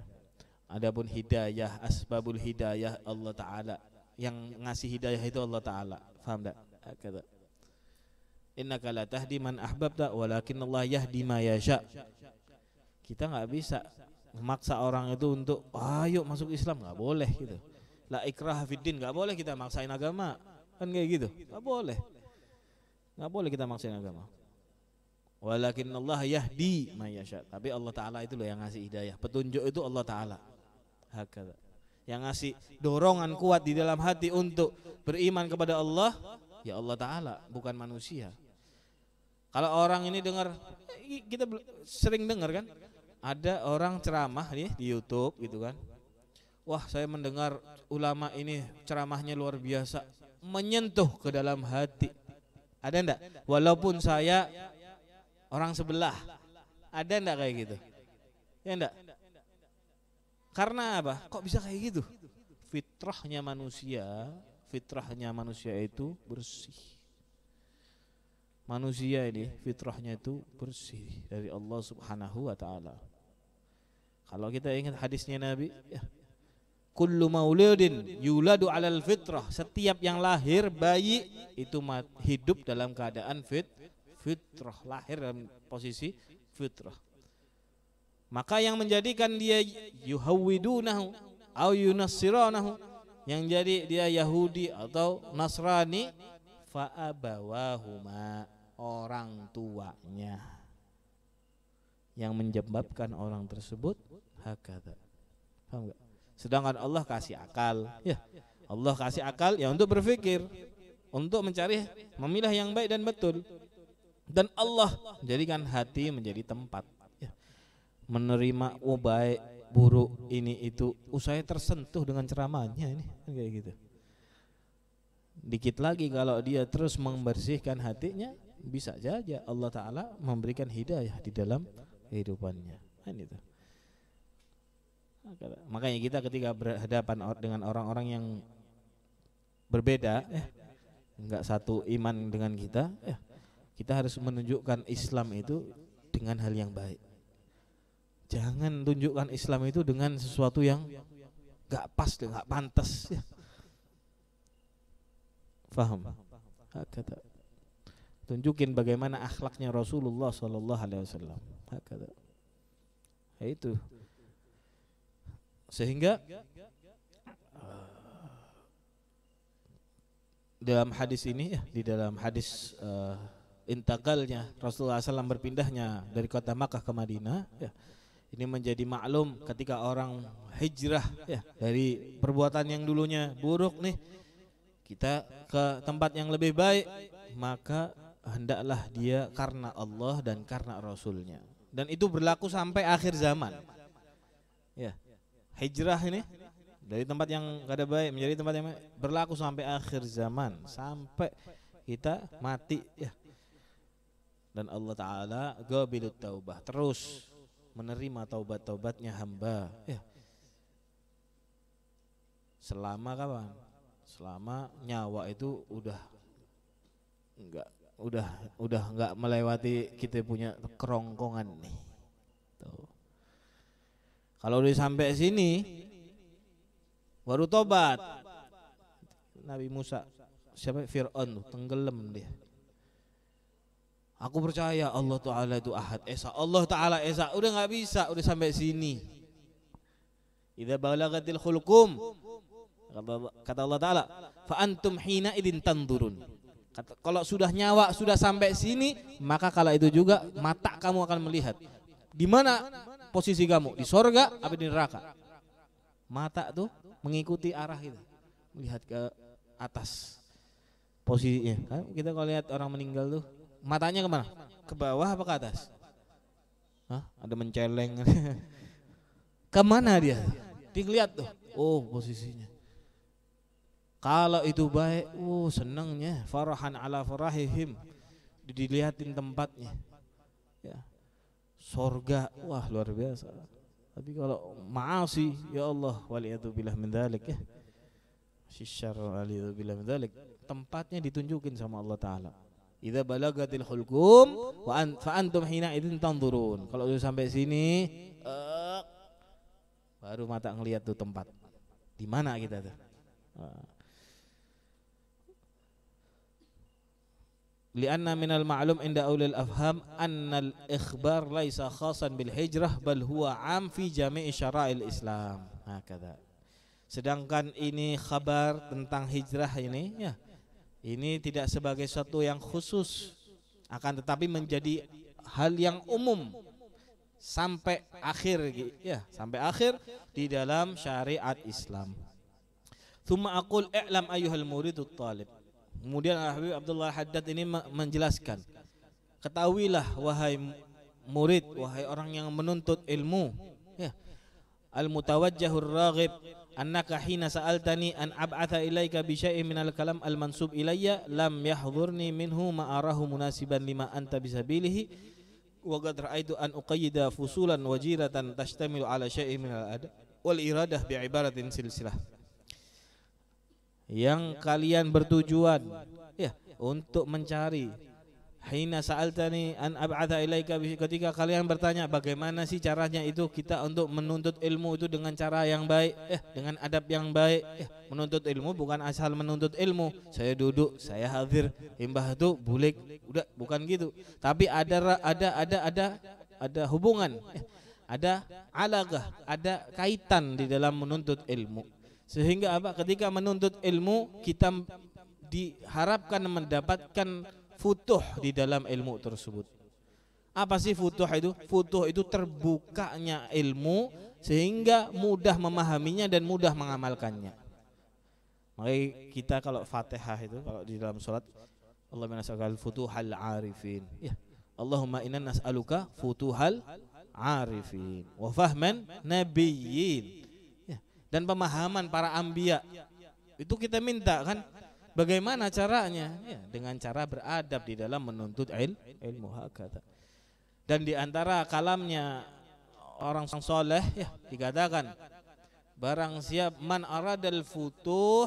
A: Adapun hidayah, asbabul hidayah Allah Ta'ala Yang ngasih hidayah itu Allah Ta'ala Faham tak? Kata Innaka la tahdi man ahbabta Walakin Allah yahdi ma yasha kita nggak bisa memaksa orang itu untuk ayo ah, masuk Islam nggak boleh gitu. La ikrah fiddin nggak boleh kita maksain agama kan kayak gitu nggak boleh nggak boleh kita maksain agama. Walakin Allah yahdi mayasya. Tapi Allah Taala itu loh yang ngasih hidayah. Petunjuk itu Allah Taala. Yang ngasih dorongan kuat di dalam hati untuk beriman kepada Allah, ya Allah Taala, bukan manusia. Kalau orang ini dengar, eh, kita sering dengar kan? ada orang ceramah nih di YouTube gitu kan. Wah, saya mendengar ulama ini ceramahnya luar biasa, menyentuh ke dalam hati. Ada ndak? Walaupun saya orang sebelah. Ada ndak kayak gitu? Ya ndak? Karena apa? Kok bisa kayak gitu? Fitrahnya manusia, fitrahnya manusia itu bersih manusia ini fitrahnya itu bersih dari Allah Subhanahu wa taala. Kalau kita ingat hadisnya Nabi, ya. Kullu mauludin yuladu alal fitrah. Setiap yang lahir bayi itu hidup dalam keadaan fit fitrah, lahir dalam posisi fitrah. Maka yang menjadikan dia yuhawwidunahu au yunassiranahu yang jadi dia Yahudi atau Nasrani fa'abawahuma orang tuanya yang menyebabkan orang tersebut hakata. Paham enggak? Sedangkan Allah kasih akal, ya. Allah kasih akal ya untuk berpikir, untuk mencari memilah yang baik dan betul. Dan Allah jadikan hati menjadi tempat ya. menerima oh baik buruk ini itu. usai tersentuh dengan ceramahnya ini kan kayak gitu. Dikit lagi kalau dia terus membersihkan hatinya, bisa saja Allah Ta'ala memberikan hidayah di dalam kehidupannya kan nah, itu makanya kita ketika berhadapan dengan orang-orang yang berbeda eh, nggak satu iman dengan kita eh, kita harus menunjukkan Islam itu dengan hal yang baik jangan tunjukkan Islam itu dengan sesuatu yang nggak pas nggak pantas ya. paham ah, kata tunjukin bagaimana akhlaknya Rasulullah Shallallahu Alaihi Wasallam. Ya itu. Sehingga
B: eh,
A: dalam hadis ini ya, di dalam hadis uh, intagalnya Rasulullah SAW berpindahnya dari kota Makkah ke Madinah ya, ini menjadi maklum ketika orang hijrah ya, dari perbuatan yang dulunya buruk nih kita ke tempat yang lebih baik maka hendaklah dia karena Allah dan karena Rasulnya dan itu berlaku sampai akhir zaman ya hijrah ini dari tempat yang kada baik menjadi tempat yang baik, berlaku sampai akhir zaman sampai kita mati ya dan Allah taala gabilut taubah terus menerima taubat-taubatnya hamba ya selama kapan selama nyawa itu udah enggak udah udah nggak melewati kita punya kerongkongan nih. Tuh. Kalau udah sampai sini baru tobat. Nabi Musa siapa Fir'aun tuh tenggelam dia. Aku percaya Allah Taala itu Ahad Esa. Allah Taala Esa. Udah nggak bisa, udah sampai sini. Idza balagatil khulqum kata Allah Taala, fa antum hina idin tandurun. Kalau sudah nyawa sudah sampai sini, maka kala itu juga mata kamu akan melihat. Di mana posisi kamu? Di sorga atau di neraka? Mata tuh mengikuti arah itu, melihat ke atas posisinya. Kan kita kalau lihat orang meninggal tuh, matanya kemana? Ke bawah apa ke atas? Hah? Ada menceleng. Kemana dia? Dilihat tuh. Oh posisinya. Kalau itu baik, uh senangnya farahan ala farahihim. Dilihatin tempatnya. Ya. Sorga, wah luar biasa. Tapi kalau maasi, ya Allah, waliyadzubillah min dzalik ya. Syar waliyadzubillah min dzalik. Tempatnya ditunjukin sama Allah taala. Idza balagatil hulqum wa an, fa antum hina idzin tanzurun. Kalau sudah sampai sini uh, baru mata ngelihat tuh tempat. Di mana kita tuh? Uh. Lianna minal ma'lum inda ulil afham annal ikhbar laisa khasan bil hijrah bal huwa am fi jami'i syara'il Islam. Sedangkan ini khabar tentang hijrah ini ya. Ini tidak sebagai suatu yang khusus akan tetapi menjadi hal yang umum sampai akhir ya sampai akhir di dalam syariat Islam. Thumma aqul i'lam ayyuhal muridu talib. Kemudian Al Habib Abdullah Haddad ini menjelaskan, ketahuilah wahai murid, wahai orang yang menuntut ilmu, ya. Al mutawajjahur raghib annaka hina sa'altani an ab'atha ilaika bi syai'in minal kalam al mansub ilayya lam yahzurni minhu maarahu munasiban lima anta bisabilihi wa qad ra'aitu an uqayyida fusulan wajiratan tashtamilu ala syai'in minal adab wal iradah bi silsilah yang kalian bertujuan ya untuk mencari hina sa'altani an ab'atha ilaika ketika kalian bertanya bagaimana sih caranya itu kita untuk menuntut ilmu itu dengan cara yang baik ya, dengan adab yang baik ya, menuntut ilmu bukan asal menuntut ilmu saya duduk saya hadir imbah itu bulik udah bukan gitu tapi ada ada ada ada ada hubungan eh, ada alagah ada kaitan di dalam menuntut ilmu sehingga apa? Ketika menuntut ilmu kita diharapkan mendapatkan futuh di dalam ilmu tersebut. Apa sih futuh itu? Futuh itu terbukanya ilmu sehingga mudah memahaminya dan mudah mengamalkannya. Makanya kita kalau Fatihah itu kalau di dalam solat Allahumma nas'aluka futuhal arifin. Ya. Allahumma inna nas'aluka futuhal arifin wa fahman nabiyyin dan pemahaman para ambia. Itu kita minta kan? Bagaimana caranya? Ya, dengan cara beradab di dalam menuntut ilmu hakata. Dan di antara kalamnya orang sang soleh ya, dikatakan barang siap man aradal futuh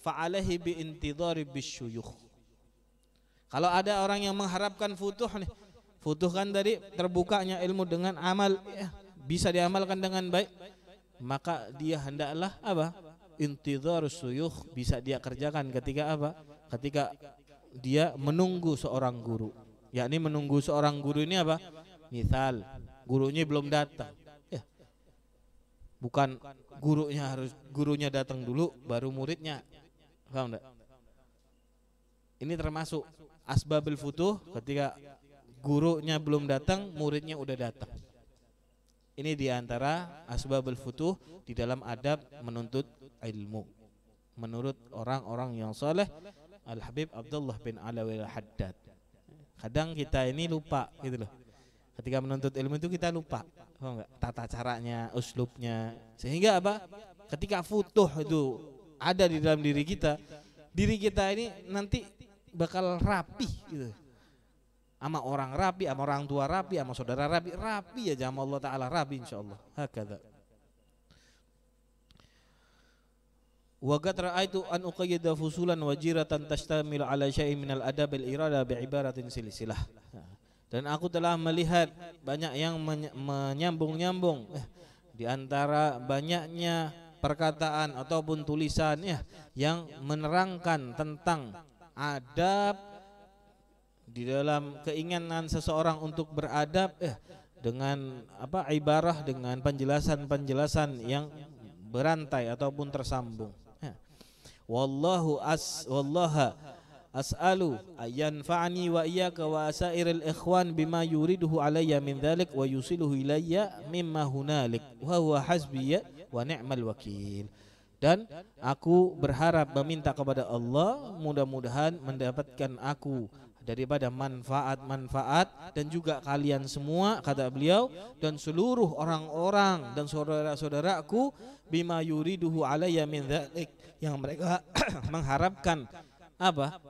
A: faalehi bi intidhari bisyuyukh. Kalau ada orang yang mengharapkan futuh nih, futuh kan dari terbukanya ilmu dengan amal ya, bisa diamalkan dengan baik maka dia hendaklah apa? intidor suyuh bisa dia kerjakan ketika apa? Ketika dia menunggu seorang guru. Yakni menunggu seorang guru ini apa? Misal gurunya belum datang. Ya. Bukan gurunya harus gurunya datang dulu baru muridnya. Paham enggak? Ini termasuk asbabil futuh ketika gurunya belum datang, muridnya udah datang. Ini diantara asbabul futuh di dalam adab menuntut ilmu. Menurut orang-orang yang soleh, Al Habib Abdullah bin Alawi Al Haddad. Kadang kita ini lupa gitu loh. Ketika menuntut ilmu itu kita lupa, enggak? Tata caranya, uslubnya. Sehingga apa? Ketika futuh itu ada di dalam diri kita, diri kita ini nanti bakal rapi gitu sama orang rapi, sama orang tua rapi, sama saudara rapi, rapi aja sama Allah Ta'ala, rapi insya Allah. Hakada. Wagat ra'aitu an uqayyida fusulan wajiratan tashtamil ala syai'in minal adab al irada bi ibaratin silsilah. Dan aku telah melihat banyak yang menyambung-nyambung eh, di antara banyaknya perkataan ataupun tulisan ya, yang menerangkan tentang adab di dalam keinginan seseorang untuk beradab eh, dengan apa ibarah dengan penjelasan-penjelasan yang berantai ataupun tersambung. Eh, wallahu as wallaha as'alu ayyan fa'ani wa iyyaka wa asairil ikhwan bima yuriduhu alayya min dhalik wa yusiluhu ilayya mimma hunalik wa huwa hasbi ya wa ni'mal wakil dan aku berharap meminta kepada Allah mudah-mudahan mendapatkan aku daripada manfaat-manfaat dan juga kalian semua kata beliau dan seluruh orang-orang dan saudara-saudaraku bima yuriduhu alayya min dhalik yang mereka mengharapkan apa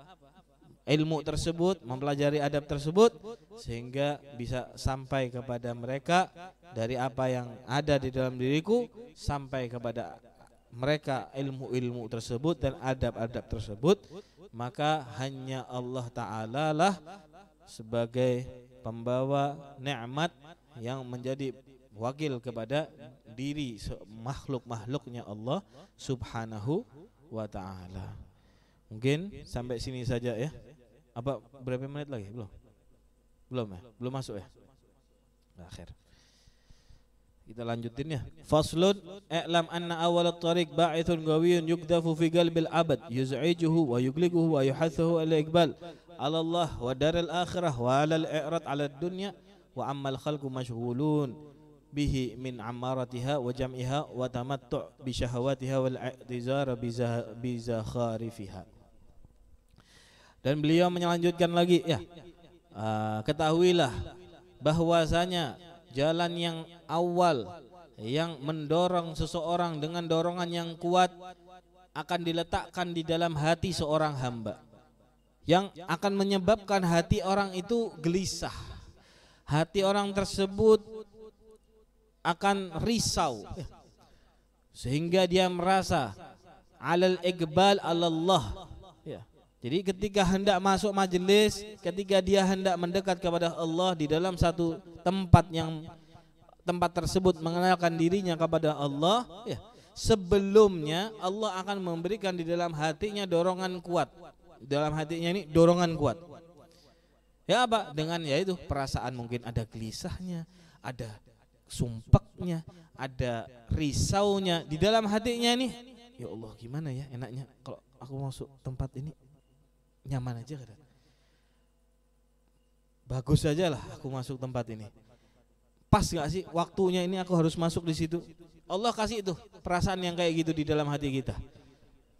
A: ilmu tersebut mempelajari adab tersebut sehingga bisa sampai kepada mereka dari apa yang ada di dalam diriku sampai kepada mereka ilmu-ilmu tersebut dan adab-adab tersebut maka hanya Allah taala lah sebagai pembawa nikmat yang menjadi wakil kepada diri makhluk-makhluknya Allah Subhanahu wa taala. Mungkin sampai sini saja ya. Apa berapa menit lagi? Belum. Belum ya? Belum masuk ya? Akhir. Kita lanjutin ya. Faslun i'lam anna awal at-tariq ba'ithun gawiyun yukdafu fi qalbil abad yuz'ijuhu wa yugliguhu wa yuhathuhu ala iqbal ala Allah wa daril akhirah wa ala al-i'rad ala dunya wa amma al khalqu mashghulun bihi min ammaratiha wa jam'iha wa tamattu' bi shahawatiha wal i'tizar bi zakharifiha. Dan beliau menyelanjutkan lagi ya. Uh, ketahuilah bahwasanya jalan yang awal yang mendorong seseorang dengan dorongan yang kuat akan diletakkan di dalam hati seorang hamba yang akan menyebabkan hati orang itu gelisah hati orang tersebut akan risau sehingga dia merasa alal iqbal Allah jadi ketika hendak masuk majelis, ketika dia hendak mendekat kepada Allah di dalam satu tempat yang tempat tersebut mengenalkan dirinya kepada Allah, ya, sebelumnya Allah akan memberikan di dalam hatinya dorongan kuat. Dalam hatinya ini dorongan kuat. Ya apa? Dengan ya itu perasaan mungkin ada gelisahnya, ada sumpeknya, ada risaunya di dalam hatinya ini. Ya Allah, gimana ya enaknya kalau aku masuk tempat ini nyaman aja kadang. Bagus aja lah aku masuk tempat ini. Pas nggak sih waktunya ini aku harus masuk di situ? Allah kasih itu perasaan yang kayak gitu di dalam hati kita.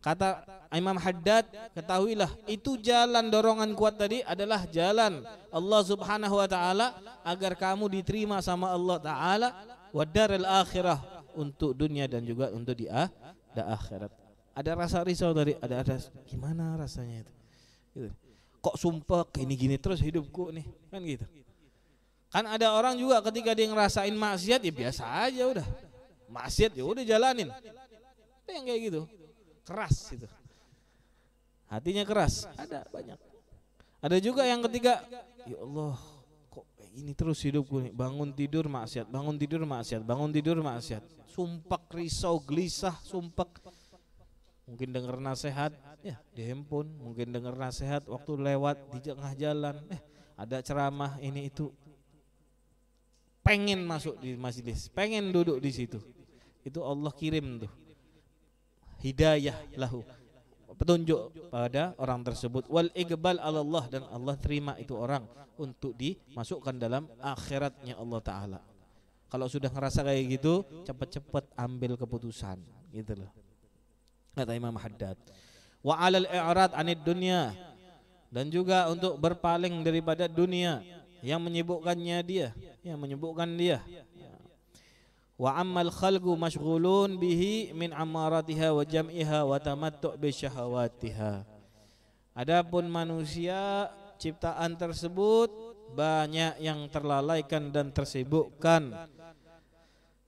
A: Kata Imam Haddad, ketahuilah itu jalan dorongan kuat tadi adalah jalan Allah Subhanahu wa taala agar kamu diterima sama Allah taala wa daril akhirah untuk dunia dan juga untuk di, ah, di akhirat. Ada rasa risau tadi, ada ada gimana rasanya itu? Gitu. kok sumpak ini gini terus hidupku nih kan gitu kan ada orang juga ketika dia ngerasain maksiat ya biasa aja udah maksiat ya udah jalanin itu yang kayak gitu keras gitu hatinya keras ada banyak ada juga yang ketika ya Allah kok ini terus hidupku nih bangun tidur maksiat bangun tidur maksiat bangun tidur maksiat sumpah risau gelisah sumpah mungkin dengar nasihat ya di handphone, mungkin dengar nasihat waktu lewat di tengah jalan, eh ada ceramah ini itu. Pengen masuk di majelis, pengen duduk di situ. Itu Allah kirim tuh. Hidayah lahu. Petunjuk pada orang tersebut wal iqbal Allah dan Allah terima itu orang untuk dimasukkan dalam akhiratnya Allah taala. Kalau sudah ngerasa kayak gitu, cepat-cepat ambil keputusan gitu loh kata Imam Haddad wa alal i'rad anid dunya dan juga untuk berpaling daripada dunia yang menyibukkannya dia yang menyibukkan dia wa ammal khalqu mashghulun bihi min amaratiha wa jam'iha wa tamattu bi syahawatiha adapun manusia ciptaan tersebut banyak yang terlalaikan dan tersibukkan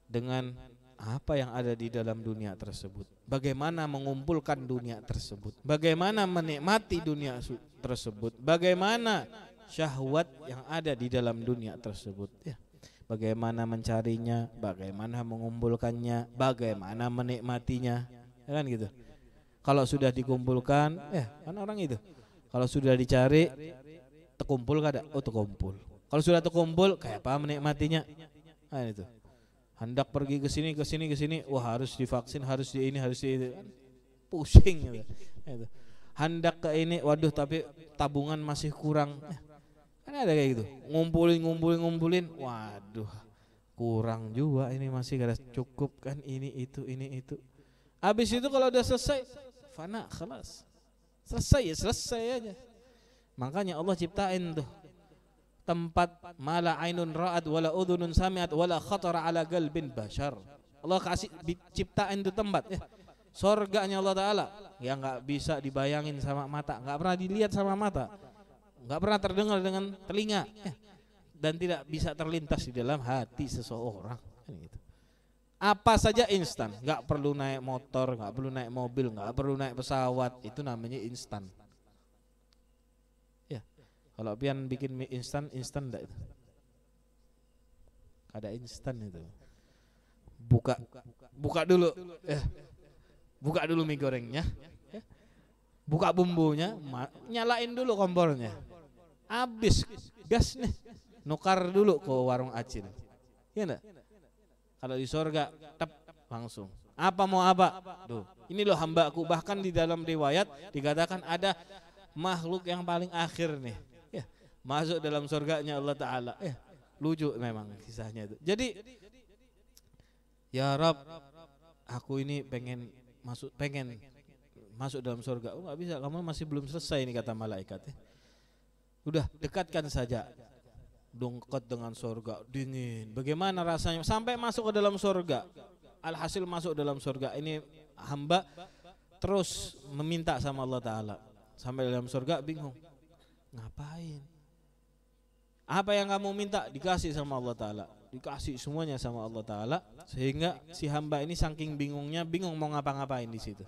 A: dengan apa yang ada di dalam dunia tersebut bagaimana mengumpulkan dunia tersebut, bagaimana menikmati dunia tersebut, bagaimana syahwat yang ada di dalam dunia tersebut. Ya. Bagaimana mencarinya, bagaimana mengumpulkannya, bagaimana menikmatinya, ya kan gitu. Kalau sudah dikumpulkan, ya kan orang itu. Kalau sudah dicari, terkumpul kada? Oh terkumpul. Kalau sudah terkumpul, kayak apa menikmatinya? Nah, itu hendak pergi ke sini ke sini ke sini wah harus divaksin harus di ini harus di itu pusing gitu. gitu. hendak ke ini waduh tapi tabungan masih kurang kan ada kayak gitu ngumpulin ngumpulin ngumpulin waduh kurang juga ini masih gak ada cukup kan ini itu ini itu habis itu kalau udah selesai fana kelas selesai ya selesai aja makanya Allah ciptain tuh tempat mala ainun ra'at wala udhunun sami'at wala khatara ala galbin bashar. Allah kasih diciptain itu tempat ya. Eh, surganya Allah Ta'ala yang nggak bisa dibayangin sama mata nggak pernah dilihat sama mata nggak pernah terdengar dengan telinga ya. Dan tidak bisa terlintas di dalam hati seseorang kan gitu. Apa saja instan nggak perlu naik motor nggak perlu naik mobil nggak perlu naik pesawat Itu namanya instan kalau pian bikin mie instan, instan enggak itu? Ada instan itu. Buka buka dulu. Eh, buka dulu mie gorengnya. Buka bumbunya, nyalain dulu kompornya. Habis gas nih. Nukar dulu ke warung acil. Iya enggak? Kalau di sorga, tep langsung. Apa mau apa? Tuh, ini loh hambaku. Bahkan di dalam riwayat dikatakan ada makhluk yang paling akhir nih masuk dalam surganya Allah Ta'ala eh lucu memang kisahnya itu jadi ya Rab aku ini pengen masuk pengen masuk dalam surga oh nggak bisa kamu masih belum selesai ini kata malaikat eh. udah dekatkan saja dongket dengan surga dingin bagaimana rasanya sampai masuk ke dalam surga alhasil masuk dalam surga ini hamba terus meminta sama Allah Ta'ala sampai dalam surga bingung ngapain apa yang kamu minta dikasih sama Allah Ta'ala Dikasih semuanya sama Allah Ta'ala Sehingga si hamba ini saking bingungnya Bingung mau ngapa-ngapain di situ.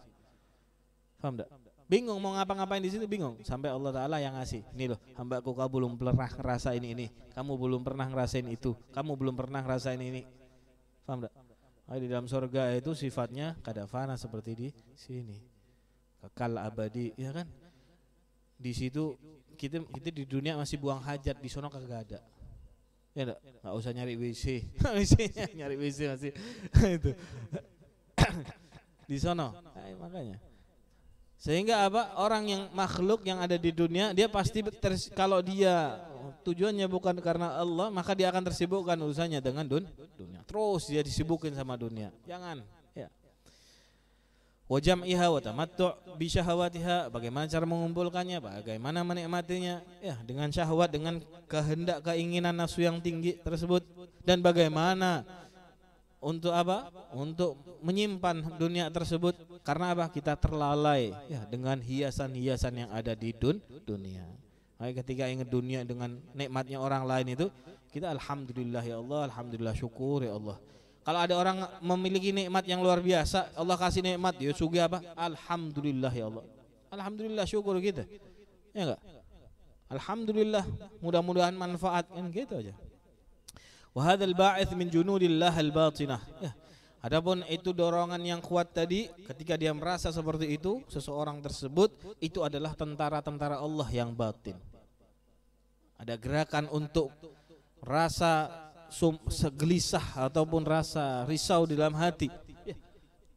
A: faham tak? Bingung mau ngapa-ngapain di situ bingung sampai Allah Taala yang ngasih. ini loh, hamba hambaku kau belum pernah ngerasain ini, kamu belum pernah ngerasain itu, kamu belum pernah ngerasain ini. faham tak? Nah, di dalam surga itu sifatnya kadafana seperti di sini. Kekal abadi, ya kan? Di situ kita kita di dunia masih buang hajat di sono kagak ada ya enggak nggak usah nyari WC nyari WC masih itu di sono nah, makanya sehingga apa orang yang makhluk yang ada di dunia dia pasti ter, kalau dia tujuannya bukan karena Allah maka dia akan tersibukkan urusannya dengan dunia terus dia disibukin sama dunia jangan wa jam'iha wa tamattu bi syahawatiha bagaimana cara mengumpulkannya bagaimana menikmatinya ya dengan syahwat dengan kehendak keinginan nafsu yang tinggi tersebut dan bagaimana untuk apa untuk menyimpan dunia tersebut karena apa kita terlalai ya dengan hiasan-hiasan yang ada di dun dunia Makanya ketika ingat dunia dengan nikmatnya orang lain itu kita alhamdulillah ya Allah alhamdulillah syukur ya Allah kalau ada orang memiliki nikmat yang luar biasa, Allah kasih nikmat, ya sugi apa? Alhamdulillah ya Allah. Alhamdulillah syukur kita. Gitu. Ya enggak? Alhamdulillah, mudah-mudahan manfaat kan gitu aja. Wa hadzal ba'ith min junudillah al-batinah. Ya. Adapun itu dorongan yang kuat tadi ketika dia merasa seperti itu seseorang tersebut itu adalah tentara-tentara Allah yang batin. Ada gerakan untuk rasa sum, segelisah ataupun rasa risau di dalam hati ya.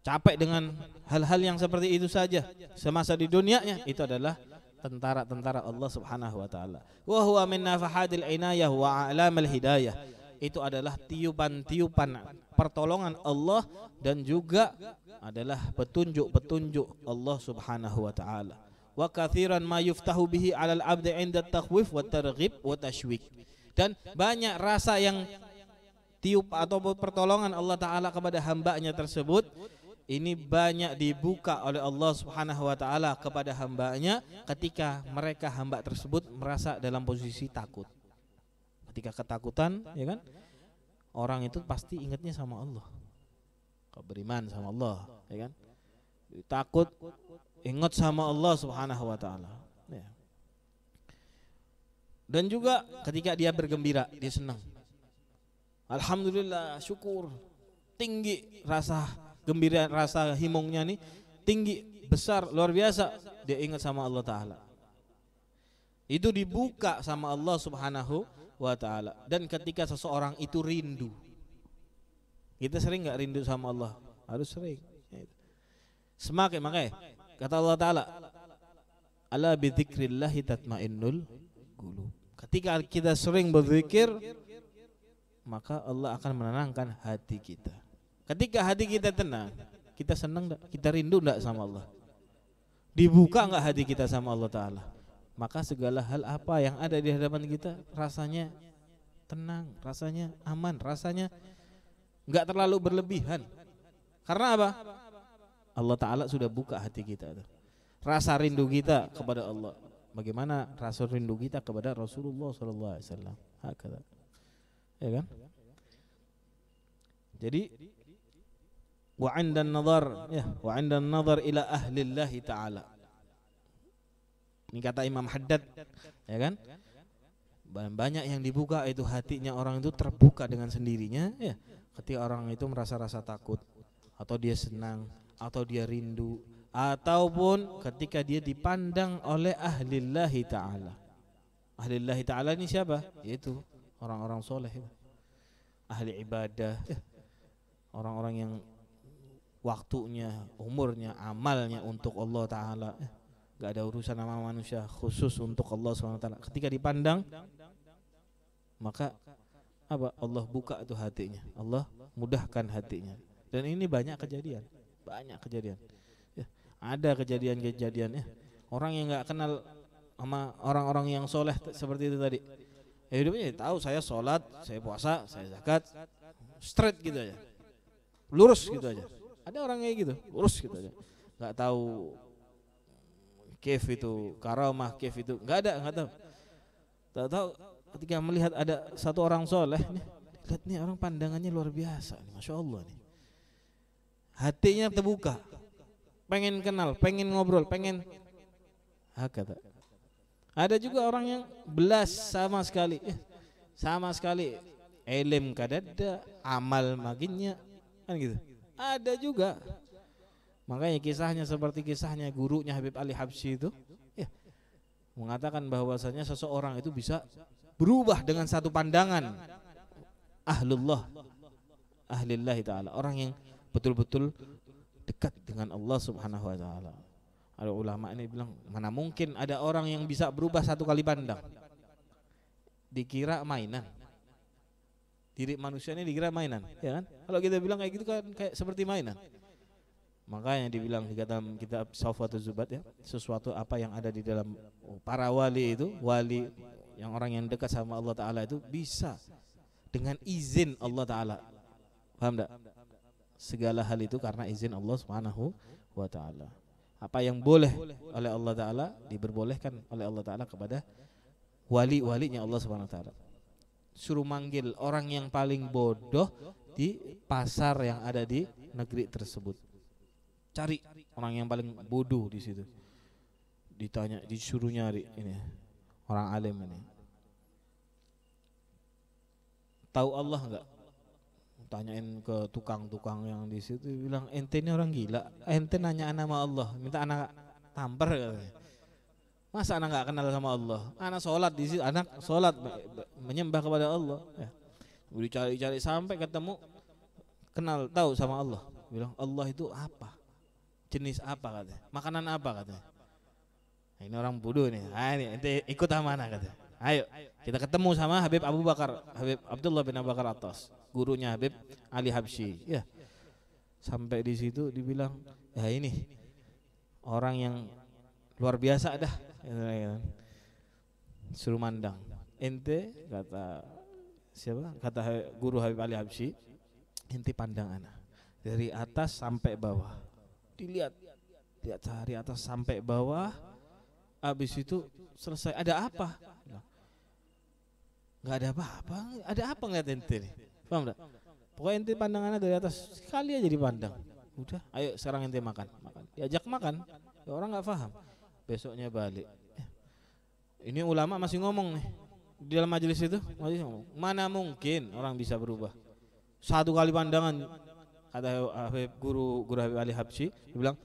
A: capek dengan hal-hal yang seperti itu saja semasa di dunianya itu adalah tentara-tentara Allah Subhanahu wa taala. Wa huwa min nafahadil inayah wa alamil hidayah. Itu adalah tiupan-tiupan pertolongan Allah dan juga adalah petunjuk-petunjuk Allah Subhanahu wa taala. Wa katsiran ma yuftahu bihi 'alal 'abdi 'inda at-takhwif wa targhib wa tashwik. Dan banyak rasa yang tiup atau pertolongan Allah Ta'ala kepada hambanya tersebut ini banyak dibuka oleh Allah Subhanahu wa taala kepada hambanya ketika mereka hamba tersebut merasa dalam posisi takut. Ketika ketakutan, ya kan? Orang itu pasti ingatnya sama Allah. Kau Beriman sama Allah, ya kan? Takut ingat sama Allah Subhanahu wa taala. Ya. Dan juga ketika dia bergembira, dia senang Alhamdulillah syukur tinggi rasa gembira rasa himungnya nih tinggi besar luar biasa dia ingat sama Allah taala itu dibuka sama Allah subhanahu wa taala dan ketika seseorang itu rindu kita sering nggak rindu sama Allah harus sering ya semakin makanya kata Allah taala ala bidzikrillah tatmainnul qulub ketika kita sering berzikir maka Allah akan menenangkan hati kita. Ketika hati kita tenang, kita senang Kita rindu enggak sama Allah? Dibuka enggak hati kita sama Allah Ta'ala? Maka segala hal apa yang ada di hadapan kita rasanya tenang, rasanya aman, rasanya enggak terlalu berlebihan. Karena apa? Allah Ta'ala sudah buka hati kita. Rasa rindu kita kepada Allah. Bagaimana rasa rindu kita kepada Rasulullah SAW. Hakala ya kan? Jadi wa 'indan nazar ya wa 'indan nazar ila ahli Allah taala. Ini kata Imam Haddad, ya kan? Banyak yang dibuka itu hatinya orang itu terbuka dengan sendirinya ya. Ketika orang itu merasa rasa takut atau dia senang atau dia rindu ataupun ketika dia dipandang oleh Allah taala. Allah taala ini siapa? Yaitu orang-orang soleh ya. ahli ibadah orang-orang yang waktunya umurnya amalnya untuk Allah Taala gak ada urusan sama manusia khusus untuk Allah swt ketika dipandang maka apa Allah buka tuh hatinya Allah mudahkan hatinya dan ini banyak kejadian banyak kejadian ya, ada kejadian-kejadian ya orang yang nggak kenal sama orang-orang yang soleh seperti itu tadi ya hidupnya tahu saya sholat saya puasa saya zakat straight gitu aja lurus gitu aja ada orang kayak gitu lurus gitu aja Gak tahu kef itu karomah kef itu nggak ada nggak tahu tak tahu ketika melihat ada satu orang soleh nih, lihat nih orang pandangannya luar biasa nih, masya Allah nih hatinya terbuka pengen kenal pengen ngobrol pengen kata. Ada juga orang yang belas sama sekali. Eh, sama sekali elem kadada, amal maginya kan gitu. Ada juga. Makanya kisahnya seperti kisahnya gurunya Habib Ali Habsyi itu ya, mengatakan bahwasanya seseorang itu bisa berubah dengan satu pandangan. Ahlullah. Ahlillah taala, orang yang betul-betul dekat dengan Allah Subhanahu wa taala. Ada ulama ini bilang, mana mungkin ada orang yang bisa berubah satu kali pandang. Dikira mainan. Diri manusia ini dikira mainan, ya kan? Kalau kita bilang kayak gitu kan kayak seperti mainan. Maka yang dibilang di dalam kitab Sawfatuz Zubat ya, sesuatu apa yang ada di dalam para wali itu, wali yang orang yang dekat sama Allah taala itu bisa dengan izin Allah taala. Paham enggak? Segala hal itu karena izin Allah Subhanahu wa taala. apa yang boleh oleh Allah Taala diperbolehkan oleh Allah Taala kepada wali-walinya Allah Subhanahu Taala. Suruh manggil orang yang paling bodoh di pasar yang ada di negeri tersebut. Cari orang yang paling bodoh di situ. Ditanya, disuruh nyari ini orang alim ini. Tahu Allah enggak tanyain ke tukang-tukang yang di situ bilang ente ini orang gila ente nanya nama Allah minta anak tamper masa anak nggak kenal sama Allah anak sholat di situ anak sholat menyembah kepada Allah ya. dicari-cari sampai ketemu kenal tahu sama Allah bilang Allah itu apa jenis apa katanya makanan apa katanya nah, ini orang bodoh nih ah, ini ente ikut sama anak katanya ayo kita ketemu sama Habib Abu Bakar Habib Abdullah bin Abu Bakar Atas gurunya Habib Ali Habsyi ya sampai di situ dibilang ya ini orang yang luar biasa dah suruh mandang ente kata siapa kata guru Habib Ali Habsyi ente pandang anak dari atas sampai bawah dilihat lihat dari atas sampai bawah habis itu selesai ada apa nggak ada apa-apa ada apa ngeliat ente nih paham enggak pokoknya ente pandangannya dari atas sekali aja dipandang udah ayo sekarang ente makan makan diajak makan ya orang nggak paham besoknya balik eh, ini ulama masih ngomong nih di dalam majelis itu majelis ngomong mana mungkin orang bisa berubah satu kali pandangan kata Habib guru guru Habib Ali Habsyi dia bilang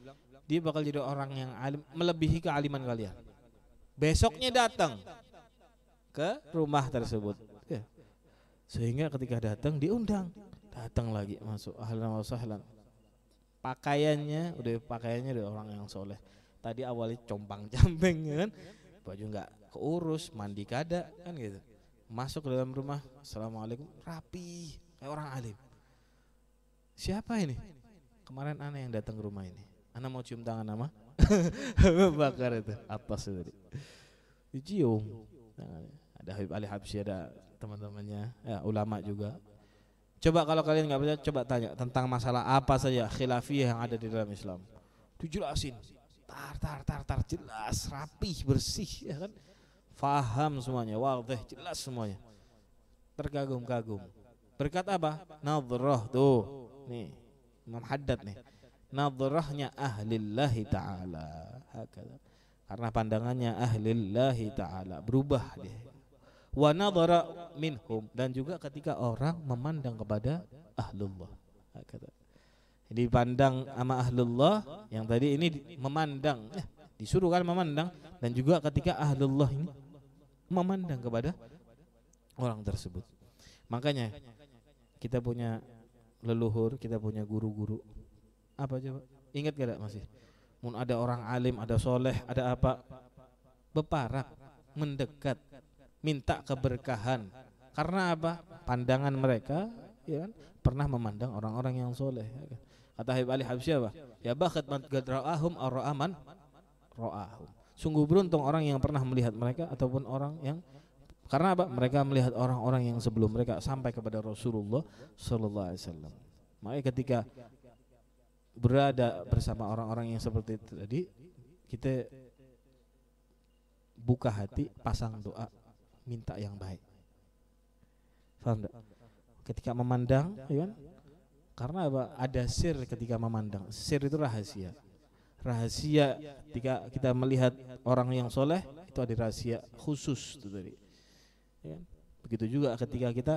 A: dia bakal jadi orang yang alim, melebihi kealiman kalian besoknya datang ke rumah tersebut sehingga ketika datang diundang, datang lagi masuk ahlan wa sahlan. Pakaiannya udah pakaiannya udah orang yang soleh. Tadi awalnya compang jambeng ya kan, baju nggak keurus, mandi kada kan gitu. Masuk ke dalam rumah, assalamualaikum, rapi kayak orang alim. Siapa ini? Kemarin anak yang datang ke rumah ini. Anak mau cium tangan nama Bakar itu atas itu tadi. Dicium ada Habib Ali Habsyi ada teman-temannya ya, ulama juga coba kalau kalian nggak percaya coba tanya tentang masalah apa saja khilafiyah yang ada di dalam Islam dijelasin tar tar tar tar jelas rapih bersih ya kan faham semuanya wadih jelas semuanya terkagum-kagum berkat apa nadhrah tuh nih Imam Haddad nih nadhrahnya ahlillahi taala karena pandangannya ahlillahi ta'ala berubah deh wa nadhara minhum dan juga ketika orang memandang kepada ahlullah ah, kata dipandang sama ahlullah yang tadi ini memandang eh, disuruh kan memandang dan juga ketika ahlullah ini memandang kepada orang tersebut makanya kita punya leluhur kita punya guru-guru apa coba ingat gak masih mun ada orang alim ada soleh ada apa beparak mendekat minta keberkahan. Karena apa? Pandangan mereka ya kan, pernah memandang orang-orang yang soleh. Ya kan. Kata Habib Ali Habsyah apa? Ya bakat man gadra'ahum ar-ra'aman ra'ahum. Sungguh beruntung orang yang pernah melihat mereka ataupun orang yang karena apa? Mereka melihat orang-orang yang sebelum mereka sampai kepada Rasulullah sallallahu alaihi wasallam. Makanya ketika berada bersama orang-orang yang seperti itu tadi, kita buka hati, pasang doa, minta yang baik. Faham tak? Ketika memandang, ya kan? Karena apa? Ada sir ketika memandang. Sir itu rahasia. Rahasia ketika kita melihat orang yang soleh itu ada rahasia khusus itu tadi. Ya kan? Begitu juga ketika kita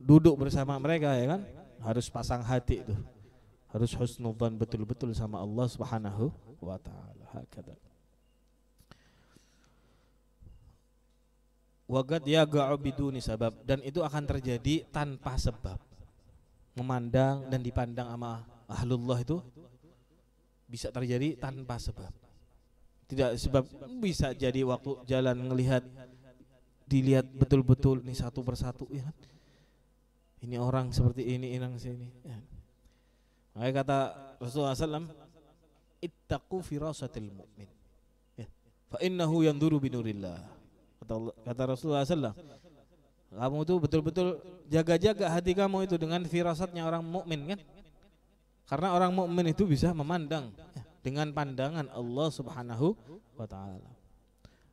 A: duduk bersama mereka ya kan harus pasang hati itu harus husnudzan betul-betul sama Allah Subhanahu wa taala Wagat ya biduni sabab dan itu akan terjadi tanpa sebab. Memandang dan dipandang sama ahlullah itu bisa terjadi tanpa sebab. Tidak sebab bisa jadi waktu jalan ngelihat dilihat betul-betul ini satu persatu ya. Kan? Ini orang seperti ini, inang sini. Ya. Kan? kata Rasulullah SAW, ittaqu firasatil mu'min. Ya. Fa innahu yanzuru binurillah Kata, kata Rasulullah SAW, kamu tuh betul-betul jaga-jaga hati kamu itu dengan firasatnya orang mukmin kan? Karena orang mukmin itu bisa memandang ya, dengan pandangan Allah Subhanahu wa taala.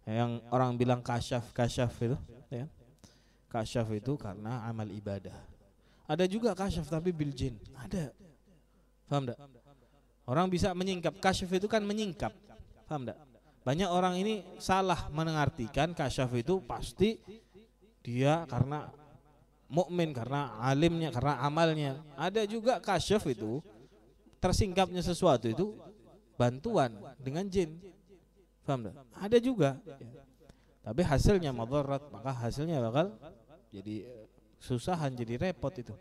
A: Yang orang bilang kasyaf, kasyaf itu, ya. Kasyaf itu karena amal ibadah. Ada juga kasyaf tapi bil jin. Ada. Paham enggak? Orang bisa menyingkap. Kasyaf itu kan menyingkap. Paham enggak? Banyak orang ini salah mengartikan kasyaf itu pasti dia karena mukmin karena alimnya karena amalnya. Ada juga kasyaf itu tersingkapnya sesuatu itu bantuan dengan jin. faham tak? Ada juga. Tapi hasilnya madarat, maka hasilnya bakal jadi eh, susahan, jadi repot itu.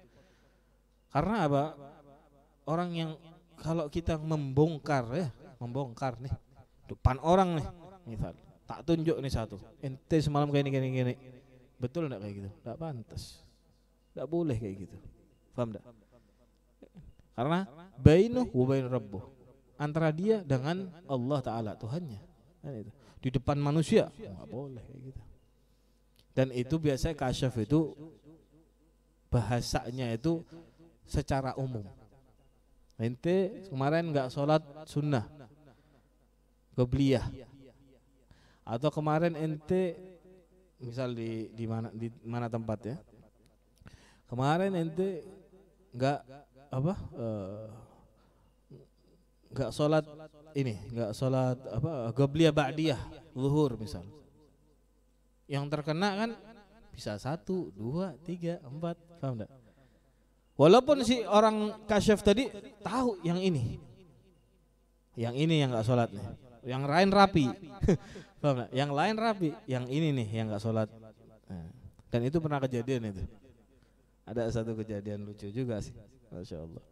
A: Karena apa? Orang yang kalau kita membongkar ya, membongkar nih depan orang nih misal tak tunjuk nih satu ente semalam kayak gini gini betul enggak kayak gitu enggak pantas enggak boleh kayak gitu paham enggak karena bainu wa bain rabbuh antara dia dengan Allah taala Tuhannya kan itu di depan manusia enggak boleh kayak gitu dan itu biasanya kasyaf itu bahasanya itu secara umum ente kemarin enggak sholat sunnah Qobliyah. Atau kemarin ente misal di di mana di mana tempat ya? Kemarin ente nggak apa? Eh, nggak uh, sholat ini, nggak sholat apa? goblia ba'diyah, zuhur misal. Yang terkena kan bisa satu, dua, tiga, empat, paham enggak? Walaupun si orang kasyaf tadi tahu yang ini, yang ini yang nggak sholat nih yang lain rapi. yang lain rapi, yang ini nih yang nggak sholat. Nah, dan itu pernah kejadian itu. Ada satu kejadian lucu juga sih, masya Allah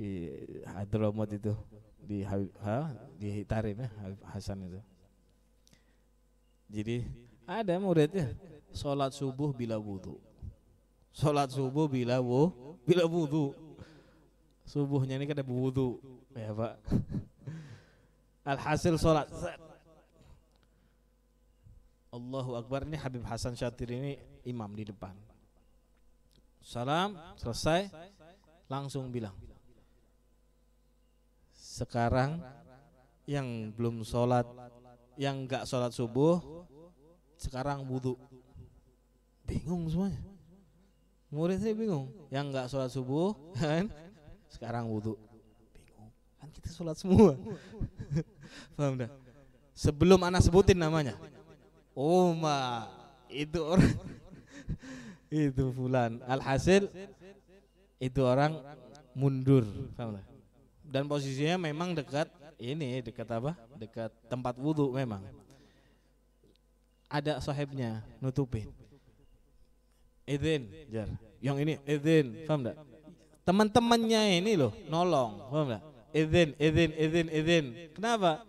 A: di Hadromot itu di ha, di Tarim ya Hasan itu. Jadi ada muridnya sholat subuh bila wudhu, sholat subuh bila wo, bila wudhu, subuhnya ini kan ada wudhu ya pak Alhasil sholat. Allahu Akbar ini Habib Hasan Syatir ini imam di depan. Salam selesai langsung bilang. Sekarang yang belum sholat, yang nggak sholat subuh, sekarang wudhu. Bingung semuanya. Murid saya bingung. Yang nggak sholat subuh, kan? Sekarang wudhu. Bingung. Kan kita sholat semua. Faham dah? Sebelum anak sebutin namanya. Uma, itu orang itu fulan. Alhasil itu orang mundur, Faham dah? Dan posisinya memang dekat ini dekat apa? Dekat tempat wudhu memang. Ada sahibnya nutupin. Izin, jar. Yang ini izin, faham enggak? Teman-temannya ini loh nolong, faham enggak? izin, izin, izin, izin. Kenapa?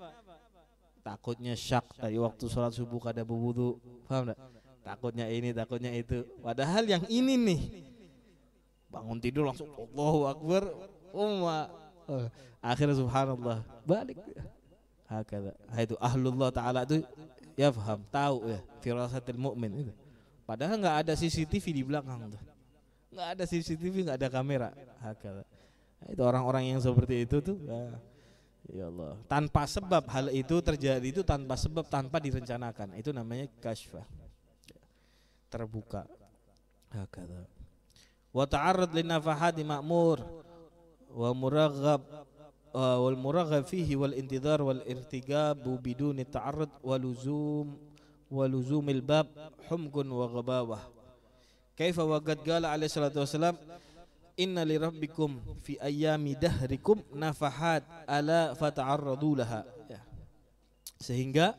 A: Takutnya syak tadi waktu sholat subuh kada berwudu. Paham tak? Takutnya ini, takutnya itu. Padahal yang ini nih. Bangun tidur langsung Allahu Akbar. Umma. Eh, akhirnya subhanallah. Balik. Hakada. Itu ahlullah taala itu ya paham, tahu ya firasatil mukmin itu. Padahal enggak ada CCTV di belakang tuh. Nggak ada CCTV, enggak ada kamera. Hakada. Itu orang-orang yang seperti itu tuh. Ya. ya Allah. Tanpa sebab hal itu terjadi itu tanpa sebab tanpa direncanakan. Itu namanya kasyfah. Terbuka. kata. Wa ta'arrad lin nafahati ma'mur wa muraghab wal muraghab fihi wal intidhar wal irtigab bidun ta'arrud wa luzum wa luzumil bab humkun wa ghabawah. Kaifa wa qala alaihi salatu wasalam inna li rabbikum fi ayami dahrikum nafahat ala fata'arradu laha ya. sehingga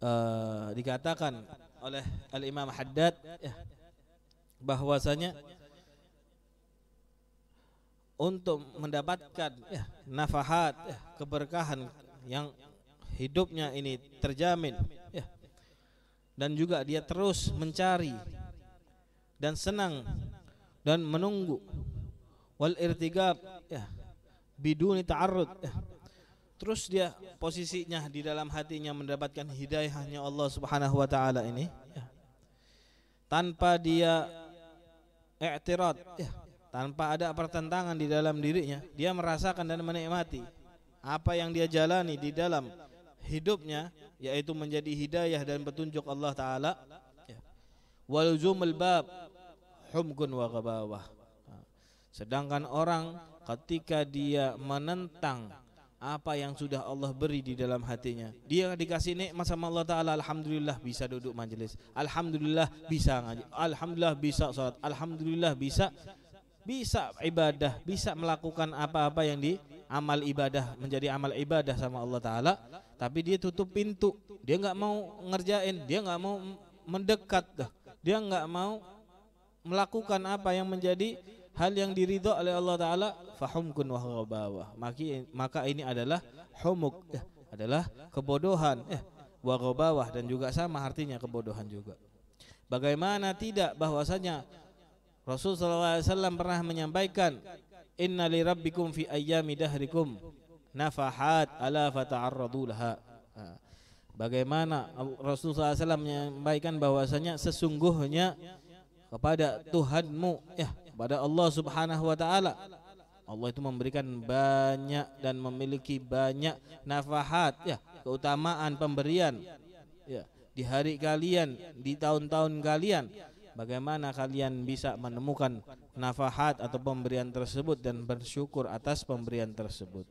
A: uh, dikatakan oleh al-imam Haddad ya, bahwasanya untuk mendapatkan ya, nafahat ya, keberkahan yang hidupnya ini terjamin ya, dan juga dia terus mencari dan senang dan menunggu wal irtigab ya biduni ta'arrud ya. terus dia posisinya di dalam hatinya mendapatkan hidayahnya Allah Subhanahu wa taala ini ya. tanpa dia i'tirad ya. tanpa ada pertentangan di dalam dirinya dia merasakan dan menikmati apa yang dia jalani di dalam hidupnya yaitu menjadi hidayah dan petunjuk Allah taala ya. waljumul bab humgun wa ghabawah. Sedangkan orang ketika dia menentang apa yang sudah Allah beri di dalam hatinya. Dia dikasih nikmat sama Allah Ta'ala Alhamdulillah bisa duduk majelis Alhamdulillah bisa ngaji Alhamdulillah bisa sholat Alhamdulillah bisa bisa ibadah Bisa melakukan apa-apa yang di amal ibadah Menjadi amal ibadah sama Allah Ta'ala Tapi dia tutup pintu Dia nggak mau ngerjain Dia nggak mau mendekat Dia nggak mau melakukan apa yang menjadi hal yang diridho oleh Allah Taala fahumkun wa maka maka ini adalah humuk eh, adalah kebodohan eh wa dan juga sama artinya kebodohan juga bagaimana tidak bahwasanya Rasul SAW pernah menyampaikan inna li rabbikum fi ayyami dahrikum nafahat ala fata'arradu laha bagaimana Rasul SAW menyampaikan bahwasanya sesungguhnya kepada Tuhanmu ya kepada Allah Subhanahu wa taala Allah itu memberikan banyak dan memiliki banyak nafahat ya keutamaan pemberian ya di hari kalian di tahun-tahun kalian bagaimana kalian bisa menemukan nafahat atau pemberian tersebut dan bersyukur atas pemberian tersebut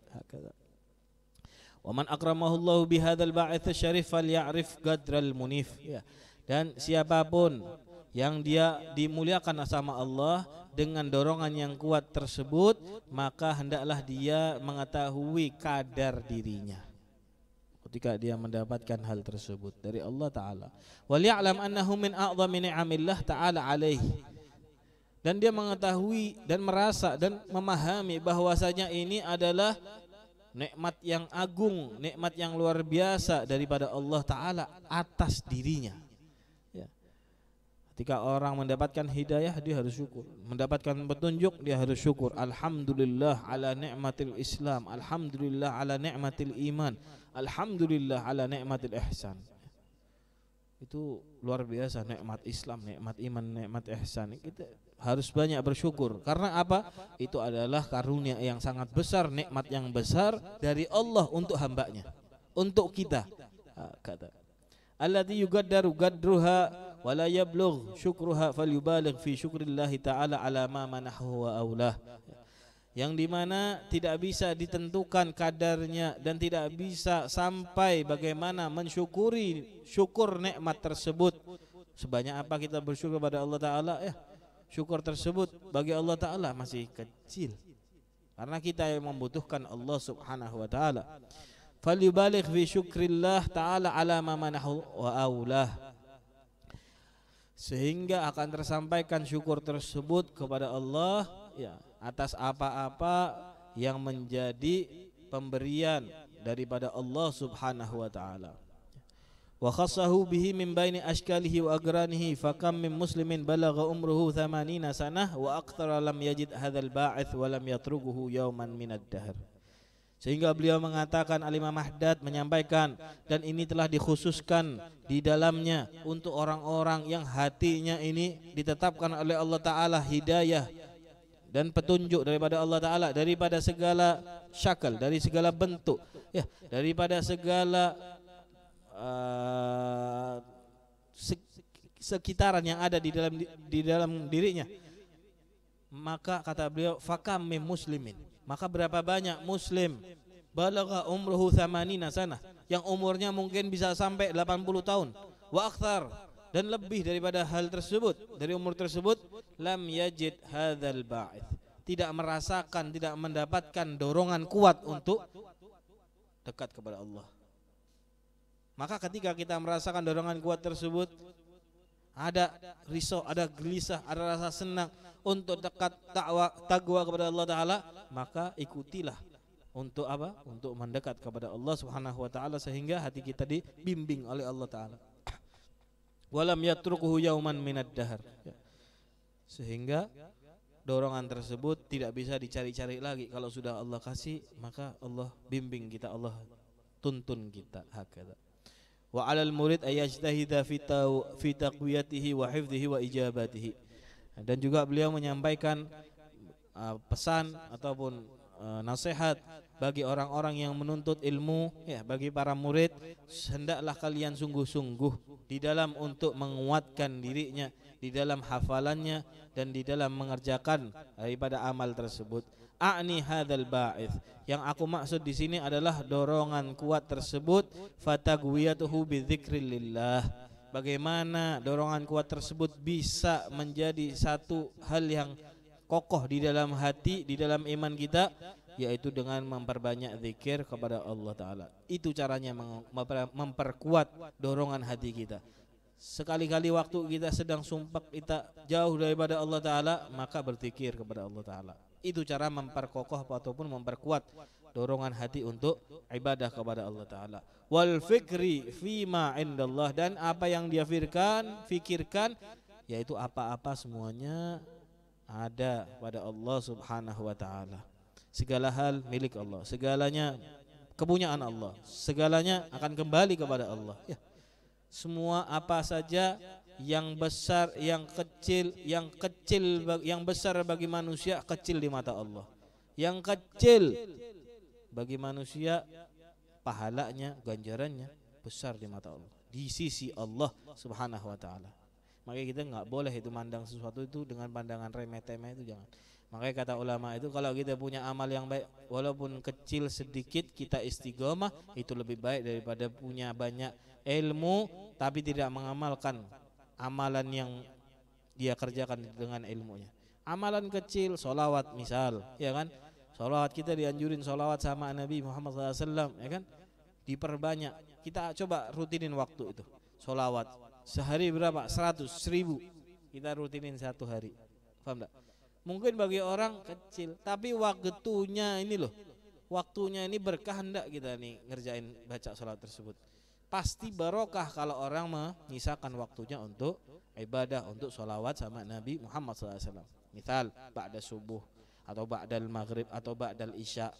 A: Waman akramahullahu bihadzal ba'its syarif falyarif qadral munif ya dan siapapun yang dia dimuliakan sama Allah dengan dorongan yang kuat tersebut maka hendaklah dia mengetahui kadar dirinya ketika dia mendapatkan hal tersebut dari Allah taala wal ya'lam annahu min a'zami ni'amillah taala alaihi dan dia mengetahui dan merasa dan memahami bahwasanya ini adalah nikmat yang agung, nikmat yang luar biasa daripada Allah taala atas dirinya. Ketika orang mendapatkan hidayah dia harus syukur, mendapatkan petunjuk dia harus syukur. Alhamdulillah ala ni'matil Islam, alhamdulillah ala ni'matil iman, alhamdulillah ala ni'matil ihsan. Itu luar biasa nikmat Islam, nikmat iman, nikmat ihsan. Kita harus banyak bersyukur karena apa? Itu adalah karunia yang sangat besar, nikmat yang besar dari Allah untuk hambanya, untuk kita. Kata. Allati yugaddaru gadruha wala yablugh syukruha falyubaligh fi syukrillahi taala ala ma manahu wa aulah yang dimana tidak bisa ditentukan kadarnya dan tidak bisa sampai bagaimana mensyukuri syukur nikmat tersebut sebanyak apa kita bersyukur kepada Allah Ta'ala ya syukur tersebut bagi Allah Ta'ala masih kecil karena kita yang membutuhkan Allah Subhanahu Wa Ta'ala falyubalik fi syukrillah ta'ala ala ma manahu wa aulah sehingga akan tersampaikan syukur tersebut kepada Allah ya atas apa-apa yang menjadi pemberian daripada Allah Subhanahu wa taala. Wa khassahu bihi min baini ashkalihi wa agranihi fakam min muslimin balagha umruhu 80 sanah wa akthara lam yajid hadzal ba'ith wa lam yawman dahr. Sehingga beliau mengatakan Alimah Mahdad menyampaikan dan ini telah dikhususkan di dalamnya untuk orang-orang yang hatinya ini ditetapkan oleh Allah Ta'ala hidayah dan petunjuk daripada Allah Ta'ala daripada segala syakal, dari segala bentuk ya daripada segala uh, sekitaran yang ada di dalam di dalam dirinya maka kata beliau fakam muslimin maka berapa banyak muslim balagha umruhu 80 nasana yang umurnya mungkin bisa sampai 80 tahun wa akthar dan lebih daripada hal tersebut dari umur tersebut lam yajid hadzal ba'ith tidak merasakan tidak mendapatkan dorongan kuat untuk dekat kepada Allah maka ketika kita merasakan dorongan kuat tersebut ada risau, ada gelisah, ada rasa senang untuk dekat takwa takwa kepada Allah taala, maka ikutilah untuk apa? Untuk mendekat kepada Allah Subhanahu wa taala sehingga hati kita dibimbing oleh Allah taala. Walam yatrukuhu yauman minad dahar. Ya. Sehingga dorongan tersebut tidak bisa dicari-cari lagi kalau sudah Allah kasih maka Allah bimbing kita, Allah tuntun kita hakikatnya wa 'alal murid ayajtahida fi taqwiyatihi wa hifdhihi wa ijabatihi. Dan juga beliau menyampaikan uh, pesan ataupun uh, nasihat bagi orang-orang yang menuntut ilmu ya bagi para murid hendaklah kalian sungguh-sungguh di dalam untuk menguatkan dirinya di dalam hafalannya dan di dalam mengerjakan daripada uh, amal tersebut A'ni ba'ith. Yang aku maksud di sini adalah dorongan kuat tersebut fatagwiyatuhu Bagaimana dorongan kuat tersebut bisa menjadi satu hal yang kokoh di dalam hati, di dalam iman kita yaitu dengan memperbanyak zikir kepada Allah taala. Itu caranya memperkuat dorongan hati kita. Sekali-kali waktu kita sedang sumpah kita jauh daripada Allah taala, maka berzikir kepada Allah taala. Itu cara memperkokoh ataupun memperkuat dorongan hati untuk ibadah kepada Allah Ta'ala Wal fikri fima indallah Dan apa yang dia fikirkan, fikirkan Yaitu apa-apa semuanya ada pada Allah Subhanahu Wa Ta'ala Segala hal milik Allah Segalanya kepunyaan Allah Segalanya akan kembali kepada Allah ya. Semua apa saja yang besar yang kecil yang kecil yang besar bagi manusia kecil di mata Allah yang kecil bagi manusia pahalanya ganjarannya besar di mata Allah di sisi Allah Subhanahu wa taala makanya kita nggak boleh itu mandang sesuatu itu dengan pandangan remeh-temeh itu jangan Makanya kata ulama itu kalau kita punya amal yang baik walaupun kecil sedikit kita istiqomah itu lebih baik daripada punya banyak ilmu tapi tidak mengamalkan amalan yang dia kerjakan dengan ilmunya. Amalan kecil, solawat misal, ya kan? Solawat kita dianjurin solawat sama Nabi Muhammad SAW, ya kan? Diperbanyak. Kita coba rutinin waktu itu. Solawat sehari berapa? Seratus seribu, Kita rutinin satu hari. faham tak? Mungkin bagi orang kecil, tapi waktunya ini loh. Waktunya ini berkah hendak kita nih ngerjain baca solat tersebut pasti barokah kalau orang menyisakan waktunya untuk ibadah untuk sholawat sama Nabi Muhammad SAW misal ba'da subuh atau ba'da maghrib atau ba'da isya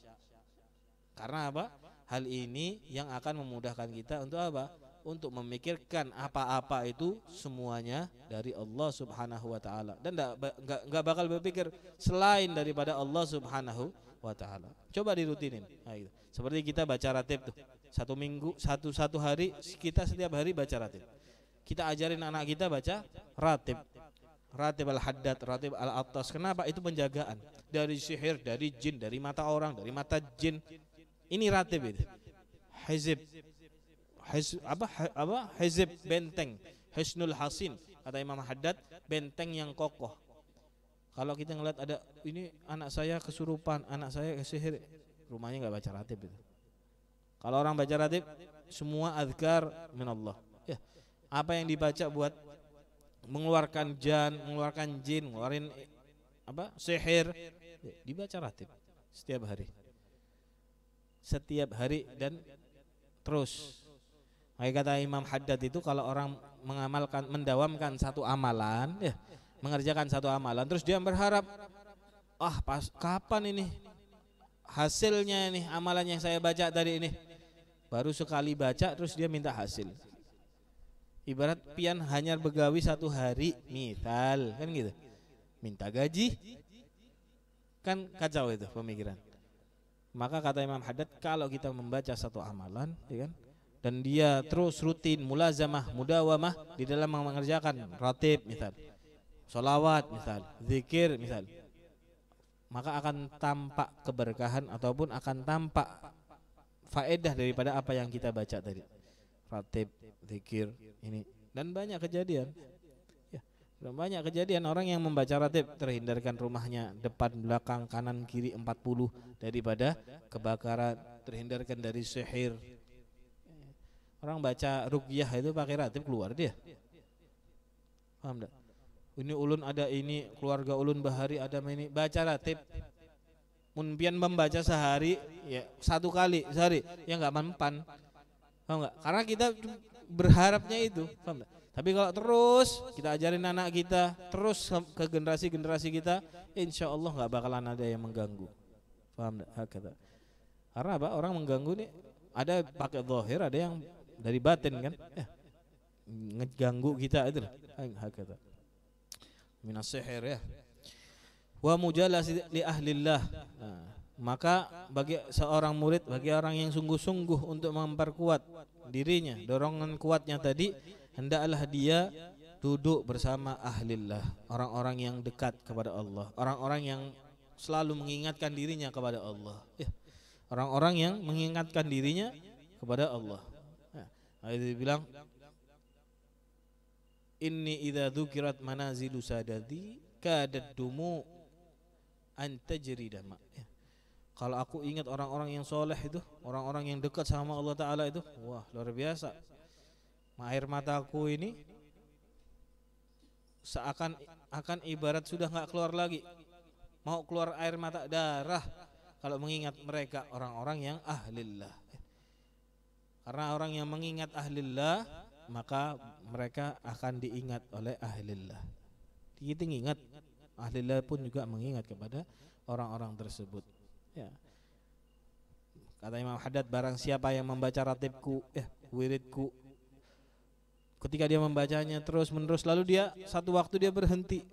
A: karena apa hal ini yang akan memudahkan kita untuk apa untuk memikirkan apa-apa itu semuanya dari Allah Subhanahu wa taala dan nggak bakal berpikir selain daripada Allah Subhanahu wa taala coba dirutinin nah, gitu. seperti kita baca ratib tuh satu minggu satu satu hari kita setiap hari baca ratib kita ajarin anak kita baca ratib ratib al haddad ratib al atas kenapa itu penjagaan dari sihir dari jin dari mata orang dari mata jin ini ratib itu hizib Hiz, apa apa hizib benteng hisnul hasin kata Imam Haddad benteng yang kokoh kalau kita ngeliat ada ini anak saya kesurupan anak saya sihir rumahnya nggak baca ratib itu kalau orang baca ratib semua azkar min Allah. Ya. Apa yang dibaca buat mengeluarkan jan, mengeluarkan jin, ngeluarin apa? sihir ya, dibaca ratib setiap hari. Setiap hari dan terus. Makanya kata Imam Haddad itu kalau orang mengamalkan mendawamkan satu amalan ya, mengerjakan satu amalan terus dia berharap ah pas kapan ini hasilnya ini amalan yang saya baca tadi ini baru sekali baca terus dia minta hasil ibarat pian hanya begawi satu hari mital kan gitu minta gaji kan kacau itu pemikiran maka kata Imam Haddad kalau kita membaca satu amalan ya kan dan dia terus rutin mulazamah mudawamah di dalam mengerjakan ratib misal solawat misal zikir misal maka akan tampak keberkahan ataupun akan tampak faedah daripada apa yang kita baca tadi. Ratib, zikir, ini dan banyak kejadian. Ya, banyak kejadian orang yang membaca ratib terhindarkan rumahnya depan belakang kanan kiri 40 daripada kebakaran, terhindarkan dari sihir. Orang baca rukyah itu pakai ratib keluar dia. Paham enggak? Ini ulun ada ini, keluarga ulun bahari ada ini, baca ratib Mumpian membaca sehari ya satu kali sehari ya nggak mempan paham nggak karena kita berharapnya itu paham gak? tapi kalau terus kita ajarin anak kita terus ke generasi generasi kita insya Allah nggak bakalan ada yang mengganggu paham nggak ah, karena apa orang mengganggu nih ada pakai zahir ada yang dari batin kan ya. ngeganggu kita itu lah kata minasihir ya wa mujalasi li ahlillah nah, maka bagi seorang murid bagi orang yang sungguh-sungguh untuk memperkuat dirinya dorongan kuatnya tadi hendaklah dia duduk bersama ahlillah orang-orang yang dekat kepada Allah orang-orang yang selalu mengingatkan dirinya kepada Allah ya, orang-orang yang mengingatkan dirinya kepada Allah ya, nah, itu bilang inni idza dzukirat manazilu sadati kadat dumu antajri dama. Ya. Kalau aku ingat orang-orang yang soleh itu, orang-orang yang dekat sama Allah Taala itu, wah luar biasa. Air mataku ini seakan akan ibarat sudah nggak keluar lagi, mau keluar air mata darah kalau mengingat mereka orang-orang yang ahlillah. Karena orang yang mengingat ahlillah maka mereka akan diingat oleh ahlillah. Kita gitu, ingat Ahli Ahlillah pun juga mengingat kepada orang-orang tersebut. Ya. Kata Imam Haddad barang siapa yang membaca ratibku, eh, wiridku ketika dia membacanya terus menerus lalu dia satu waktu dia berhenti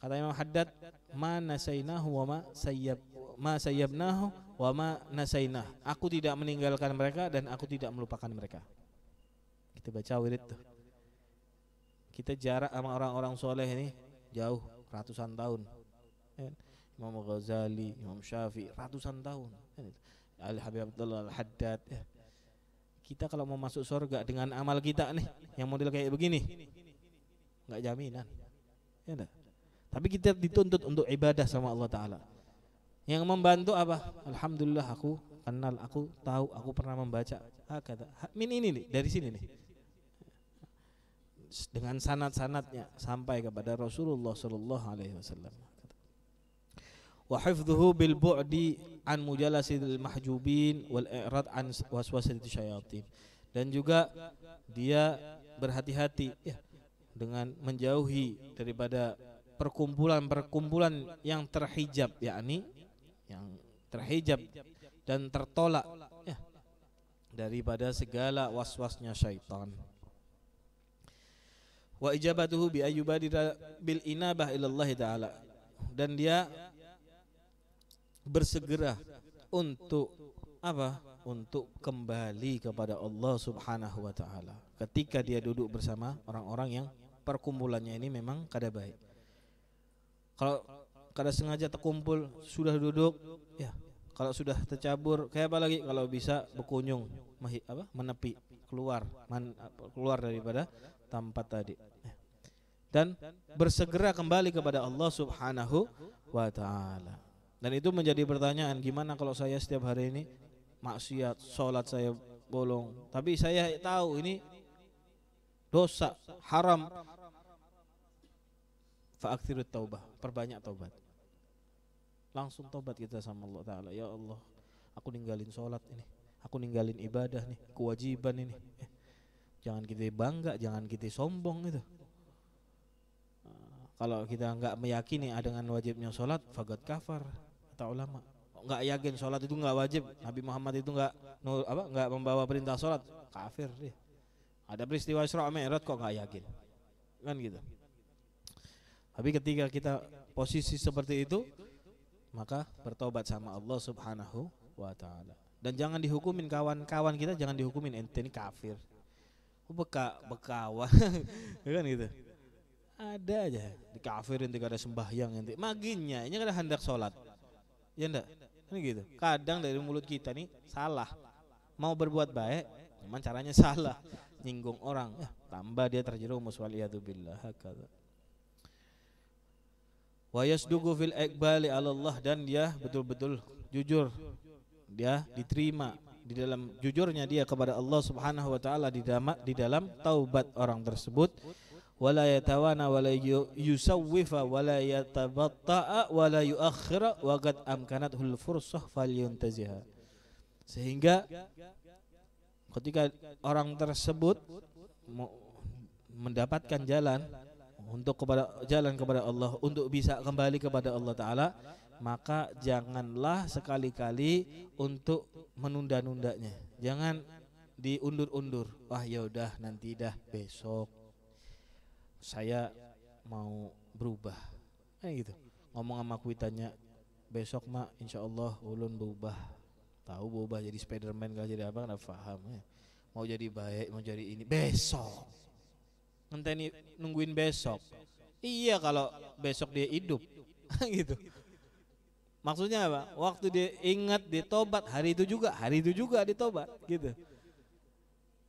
A: kata Imam Haddad ma nasainahu wa ma sayyab ma sayyabnahu wa ma nasainah aku tidak meninggalkan mereka dan aku tidak melupakan mereka kita baca wirid tuh kita jarak sama orang-orang soleh ini jauh ratusan tahun kan? Imam Ghazali Imam Syafi'i ratusan tahun kan? Al Habib Abdullah Al Haddad ya. kita kalau mau masuk surga dengan amal kita nih yang model kayak begini nggak jaminan ya enggak? tapi kita dituntut untuk ibadah sama Allah Taala yang membantu apa Alhamdulillah aku kenal aku tahu aku pernah membaca kata min ini nih dari sini nih dengan sanat-sanatnya sampai kepada Rasulullah Shallallahu Alaihi Wasallam. Wahfidhu bil bu'di an mujalasidil mahjubin wal i'rad an waswasatil syayatin dan juga dia berhati-hati ya, dengan menjauhi daripada perkumpulan-perkumpulan yang terhijab yakni yang terhijab dan tertolak ya, daripada segala waswasnya syaitan wa ijabatuhu bi ayyubadira bil inabah ilallahi taala dan dia bersegera untuk apa untuk kembali kepada Allah Subhanahu wa taala ketika dia duduk bersama orang-orang yang perkumpulannya ini memang kada baik kalau kada sengaja terkumpul sudah duduk ya kalau sudah tercabur kayak apa lagi kalau bisa berkunjung apa menepi keluar man, keluar daripada tempat tadi dan bersegera kembali kepada Allah Subhanahu wa taala. Dan itu menjadi pertanyaan gimana kalau saya setiap hari ini maksiat, sholat saya bolong, tapi saya tahu ini dosa haram. Fa'akthirut taubah, perbanyak taubat. Langsung taubat kita sama Allah taala. Ya Allah, aku ninggalin sholat ini aku ninggalin ibadah nih kewajiban ini eh, jangan kita bangga jangan kita sombong itu. Eh, kalau kita nggak meyakini ah dengan wajibnya sholat fagat kafar kata ulama nggak yakin sholat itu nggak wajib Nabi Muhammad itu nggak apa nggak membawa perintah sholat kafir dia ada peristiwa Isra Mi'raj kok nggak yakin kan gitu tapi ketika kita posisi seperti itu maka bertobat sama Allah Subhanahu wa taala dan jangan dihukumin kawan-kawan kita jangan dihukumin ente ini kafir. Beka bekawan, ya kan gitu. Ada aja di kafir ente ada sembahyang ente. Maginya ini kada kan hendak sholat. Ya enggak? Ini gitu. Kadang dari mulut kita nih salah. Mau berbuat baik, cuman caranya salah. Nyinggung orang, ya, tambah dia terjerumus waliyadzubillah. Hakadha wa dugu fil ekbali alallah dan dia betul-betul jujur dia diterima di dalam jujurnya dia kepada Allah Subhanahu wa taala di dalam di dalam taubat orang tersebut wala yatawana wala yusawwifa wala yatabatta'a wala yuakhira wa qad amkanathul fursah falyuntaziha sehingga ketika orang tersebut mendapatkan jalan untuk kepada jalan kepada Allah untuk bisa kembali kepada Allah taala maka janganlah sekali-kali untuk menunda-nundanya. Jangan diundur-undur. Wah, ya udah nanti dah besok saya mau berubah. Kayak gitu. Ngomong sama kuitannya besok mak insya Allah ulun berubah. Tahu berubah jadi Spiderman gak jadi apa nggak paham ya. Mau jadi baik, mau jadi ini besok. Nanti nungguin besok. Iya kalau besok dia hidup. gitu. Maksudnya apa? Waktu dia ingat dia tobat hari itu juga, hari itu juga ditobat gitu.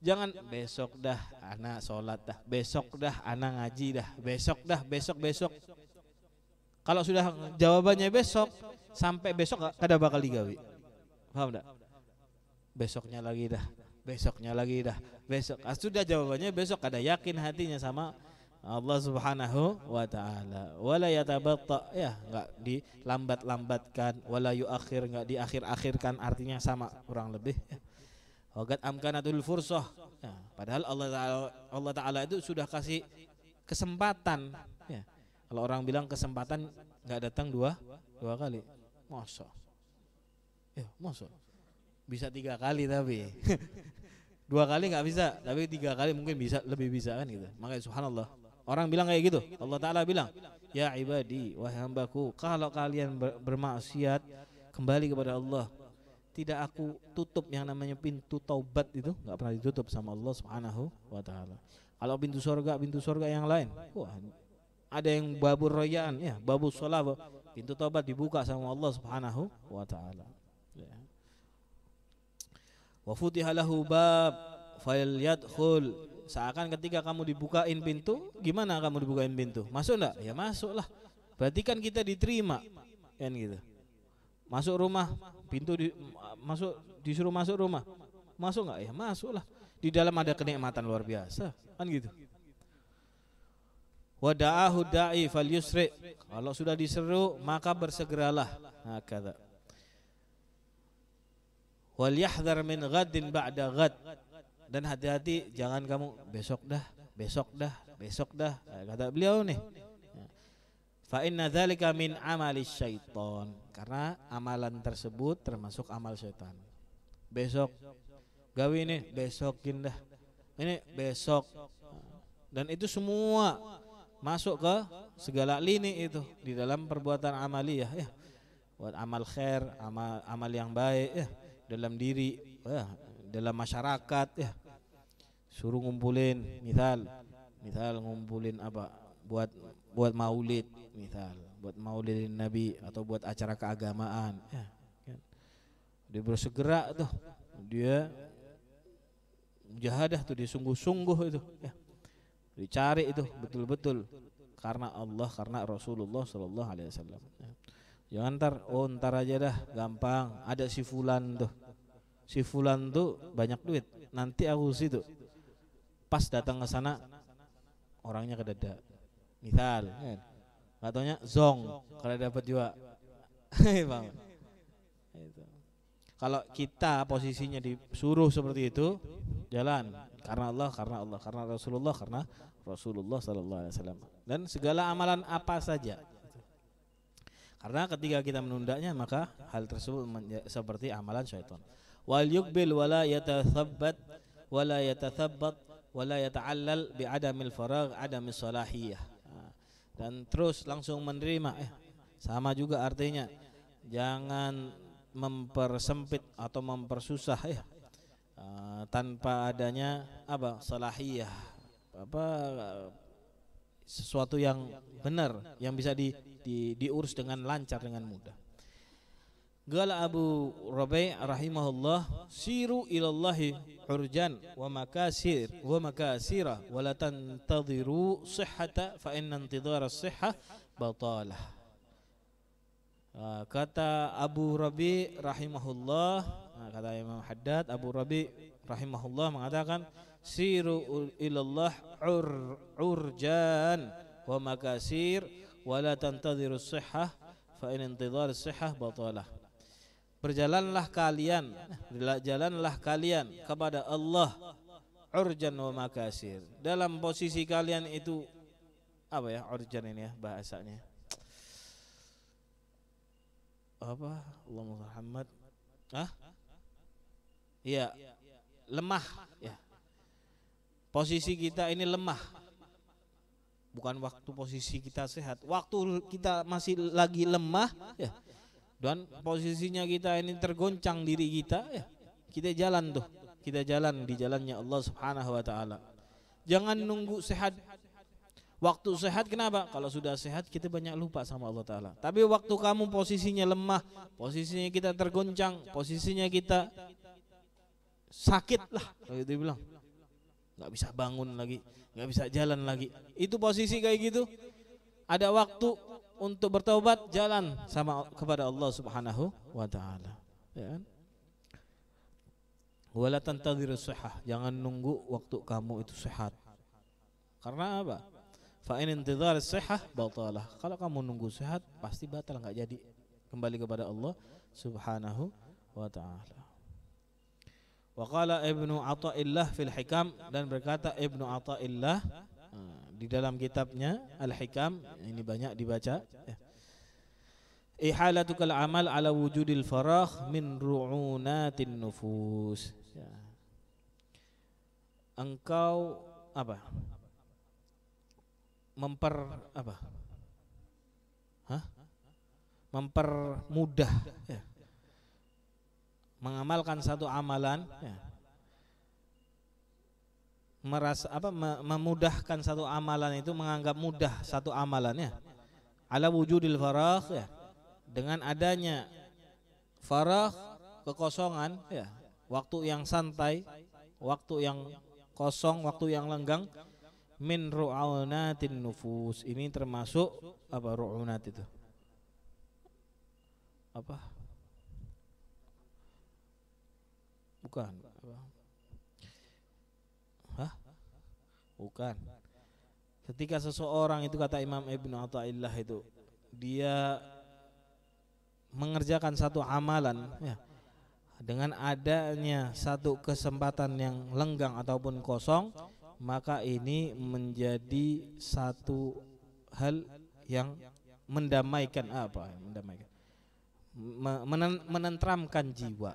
A: Jangan besok dah anak sholat dah, besok dah anak ngaji dah, besok dah besok besok. Kalau sudah jawabannya besok, sampai besok gak ada bakal digawi. Faham tak? Besoknya lagi dah, besoknya lagi dah, besok. Ah, sudah jawabannya besok ada yakin hatinya sama Allah Subhanahu wa taala. Wala yatabatta ya enggak dilambat-lambatkan, wala yuakhir enggak diakhir-akhirkan artinya sama kurang lebih. Waqad amkanatul fursah. Ya, padahal Allah taala Allah taala itu sudah kasih kesempatan ya. Kalau orang bilang kesempatan enggak datang dua dua kali. Masa? Ya, masa? Bisa tiga kali tapi. dua kali nggak bisa, tapi tiga kali mungkin bisa lebih bisa kan gitu. Makanya subhanallah Orang bilang kayak gitu. Allah Ta'ala bilang, Ya ibadi, wahai hambaku, kalau kalian bermaksiat, kembali kepada Allah. Tidak aku tutup yang namanya pintu taubat itu, nggak pernah ditutup sama Allah Subhanahu wa Ta'ala. Kalau pintu surga, pintu surga yang lain. Wah, ada yang babu royaan, ya, babu sholat, pintu taubat dibuka sama Allah Subhanahu wa Ta'ala. Ya. Wa futihalahu bab fal yadkhul Seakan ketika kamu dibukain pintu, gimana kamu dibukain pintu? Masuk enggak? Ya masuklah. Berarti kan kita diterima. Kan gitu. Masuk rumah, pintu di masuk disuruh masuk rumah. Masuk enggak? Ya masuklah. Di dalam ada kenikmatan luar biasa. Kan gitu. Wada'ahu da'i fal yusri. Kalau sudah diseru, maka bersegeralah. Nah, kata. Wal yahdhar min ghadin ba'da ghad dan hati-hati jangan kamu besok dah, besok dah, besok dah eh, kata beliau nih. Ya. Fa inna dzalika min amali syaiton. Karena amalan tersebut termasuk amal syaitan. Besok gawe ini besokin dah. Ini besok. Dan itu semua masuk ke segala lini itu di dalam perbuatan amali ya. Buat amal khair, amal amal yang baik ya dalam diri, ya, dalam masyarakat ya suruh ngumpulin misal misal ngumpulin apa buat buat maulid misal buat maulid nabi atau buat acara keagamaan ya kan dia bersegera tuh dia mujahadah tuh dia sungguh itu ya dicari itu betul-betul karena Allah karena Rasulullah Shallallahu Alaihi Wasallam ya. jangan ntar oh ntar aja dah gampang ada si fulan tuh si fulan tuh banyak duit nanti aku situ pas datang ke sana orangnya kedada misal katanya zong kalau dapat juga iya, kalau kita posisinya disuruh seperti itu jalan karena Allah karena Allah karena Rasulullah karena Rasulullah Sallallahu Alaihi Wasallam dan segala amalan apa saja karena ketika kita menundanya maka hal tersebut seperti amalan syaitan wal yukbil wala yatathabbat wala yatathabbat wala yata'allal bi adamil faragh adamil salahiyah dan terus langsung menerima eh, sama juga artinya jangan mempersempit atau mempersusah ya tanpa adanya apa salahiyah apa sesuatu yang benar yang bisa di, di diurus dengan lancar dengan mudah Gala Abu Rabi' rahimahullah siru ilallahi urjan wa makasir wa makasira wa la tantadhiru sihhata fa inna intidhara sihha batalah ah, kata Abu Rabi rahimahullah ah, kata Imam Haddad Abu Rabi rahimahullah mengatakan siru ilallah ur, urjan wa makasir wa la tantadhiru sihha fa inna intidhar sihha batalah Berjalanlah kalian, jalanlah kalian kepada Allah urjan wa makasir. Dalam posisi kalian itu apa ya urjan ini ya bahasanya? Apa? Allah Muhammad. Hah? Iya. Lemah ya. Posisi kita ini lemah. Bukan waktu posisi kita sehat. Waktu kita masih lagi lemah ya dan posisinya kita ini tergoncang diri kita ya kita jalan tuh kita jalan di jalannya Allah Subhanahu wa taala jangan nunggu sehat waktu sehat kenapa kalau sudah sehat kita banyak lupa sama Allah taala tapi waktu kamu posisinya lemah posisinya kita tergoncang posisinya kita sakit lah kalau itu bilang nggak bisa bangun lagi nggak bisa jalan lagi itu posisi kayak gitu ada waktu untuk bertobat jalan sama kepada Allah Subhanahu wa taala. Ya kan? Wala tantadhiru sihah, jangan nunggu waktu kamu itu sehat. Karena apa? Fa in intidhar sihah batalah. Kalau kamu nunggu sehat pasti batal enggak jadi kembali kepada Allah Subhanahu wa taala. Wa qala Ibnu Athaillah fil Hikam dan berkata Ibnu Athaillah hmm di dalam kitabnya Al-Hikam ini banyak dibaca ya. Ihalatukal amal ala wujudil farah min ru'unatin nufus ya. Engkau apa? Memper apa? Hah? Mempermudah ya. Mengamalkan satu amalan ya merasa apa memudahkan satu amalan itu menganggap mudah satu amalannya ala wujudil farah ya dengan adanya farah kekosongan ya waktu yang santai waktu yang kosong waktu yang lenggang min ru'aunatin nufus ini termasuk apa ru'unat itu apa bukan Bukan. Ketika seseorang itu kata Imam Ibn Atta'illah itu dia mengerjakan satu amalan ya, dengan adanya satu kesempatan yang lenggang ataupun kosong maka ini menjadi satu hal yang mendamaikan apa mendamaikan menentramkan jiwa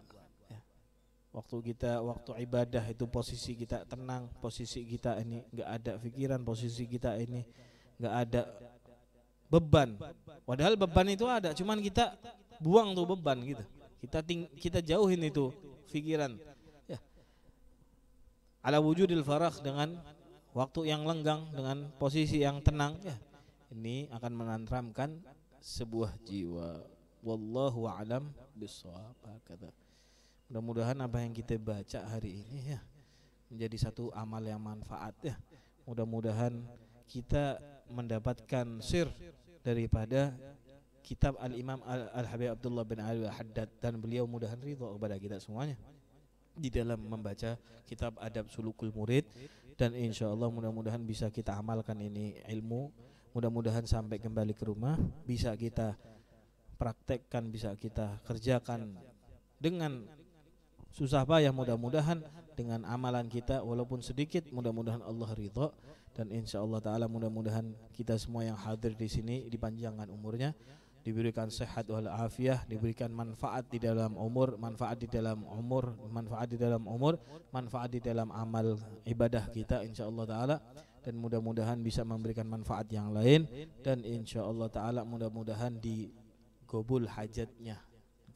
A: waktu kita waktu ibadah itu posisi kita tenang posisi kita ini nggak ada pikiran posisi kita ini nggak ada beban padahal beban itu ada cuman kita buang tuh beban gitu kita ting kita jauhin itu pikiran ya ala wujudil farah dengan waktu yang lenggang dengan posisi yang tenang ya ini akan menantramkan sebuah jiwa wallahu alam bisawab kata Mudah-mudahan apa yang kita baca hari ini ya menjadi satu amal yang manfaat ya. Mudah-mudahan kita mendapatkan sir daripada kitab Al-Imam Al-Habib Abdullah bin Ali Al-Haddad dan beliau mudah mudahan ridho kepada kita semuanya di dalam membaca kitab adab sulukul murid dan insya Allah mudah-mudahan bisa kita amalkan ini ilmu mudah-mudahan sampai kembali ke rumah bisa kita praktekkan bisa kita kerjakan dengan susah payah mudah-mudahan dengan amalan kita walaupun sedikit mudah-mudahan Allah ridho dan insya Allah taala mudah-mudahan kita semua yang hadir di sini dipanjangkan umurnya diberikan sehat wal diberikan manfaat di dalam umur, manfaat di dalam umur, manfaat di dalam umur, manfaat di dalam amal ibadah kita insya Allah taala dan mudah-mudahan bisa memberikan manfaat yang lain dan insya Allah taala mudah-mudahan di digobul hajatnya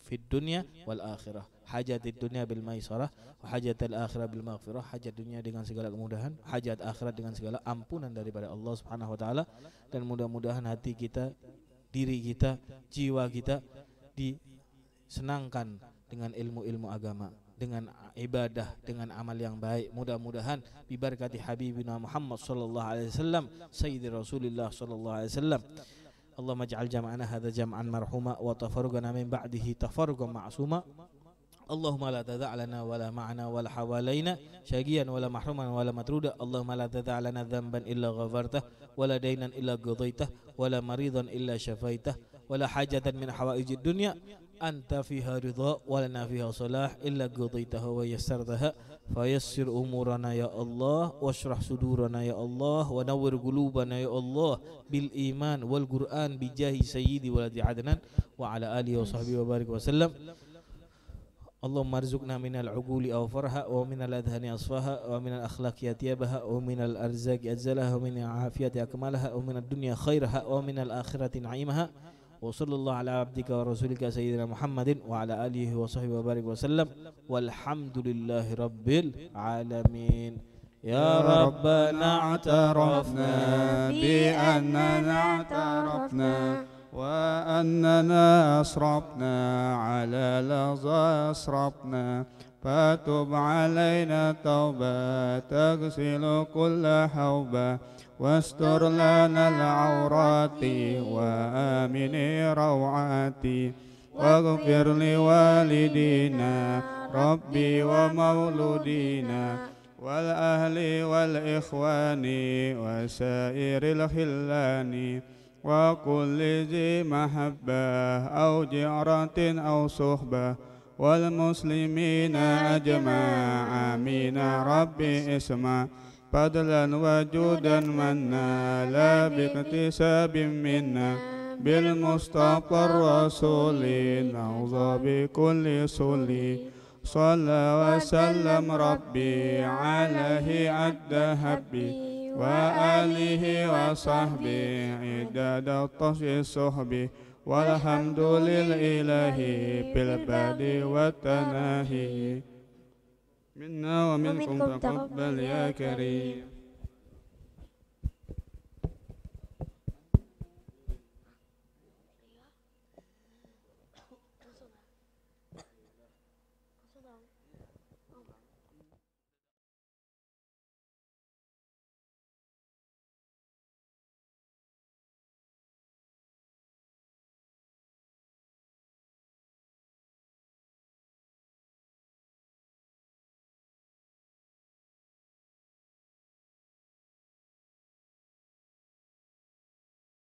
A: fit dunia wal akhirah hajat dunia bil maisarah hajat al akhirah bil maghfirah hajat dunia dengan segala kemudahan hajat akhirat dengan segala ampunan daripada Allah Subhanahu wa taala dan mudah-mudahan hati kita diri kita jiwa kita disenangkan dengan ilmu-ilmu agama dengan ibadah dengan amal yang baik mudah-mudahan bibarakati habibina Muhammad sallallahu alaihi wasallam sayyidi Rasulullah sallallahu alaihi wasallam اللهم اجعل جمعنا هذا جمعا مرحوما وتفرقنا من بعده تفرقا معصوما اللهم لا تدع لنا ولا معنا ولا حوالينا شقيا ولا محروما ولا مطرودا اللهم لا تدع لنا ذنبا إلا غفرته ولا دينا إلا قضيته ولا مريضا إلا شفيته ولا حاجة من حوائج الدنيا أنت فيها رضا ولنا فيها صلاح إلا قضيتها ويسرتها فيسر أمورنا يا الله واشرح صدورنا يا الله ونور قلوبنا يا الله بالإيمان والقرآن بجاه سيدي ولدي عدنان وعلى آله وصحبه وبارك وسلم اللهم ارزقنا من العقول أوفرها ومن الأذهان أصفاها ومن الأخلاق أطيبها ومن الأرزاق أجزلها ومن العافية أكملها ومن الدنيا خيرها ومن الآخرة نعيمها وصلى الله على عبدك ورسولك سيدنا محمد وعلى آله وصحبه وبارك وسلم والحمد لله رب العالمين يا ربنا اعترفنا بأننا اعترفنا
C: وأننا أسرفنا على لظى أسرفنا فتب علينا توبة تغسل كل حوبة واستر لنا العورات وآمن روعاتي واغفر لوالدينا ربي ومولودينا والأهل والإخوان وسائر الخلان وكل ذي محبة أو جارة أو صحبة والمسلمين أجمع آمين ربي اسمع فضلا وجودا منا لا باكتساب منا بالمصطفى الرسول نعوذ بكل صلي صلى وسلم ربي عليه أدى وآله وصحبه عداد الطف الصحب والحمد للإله بالبعد والتناهي منا ومنكم تقبل يا كريم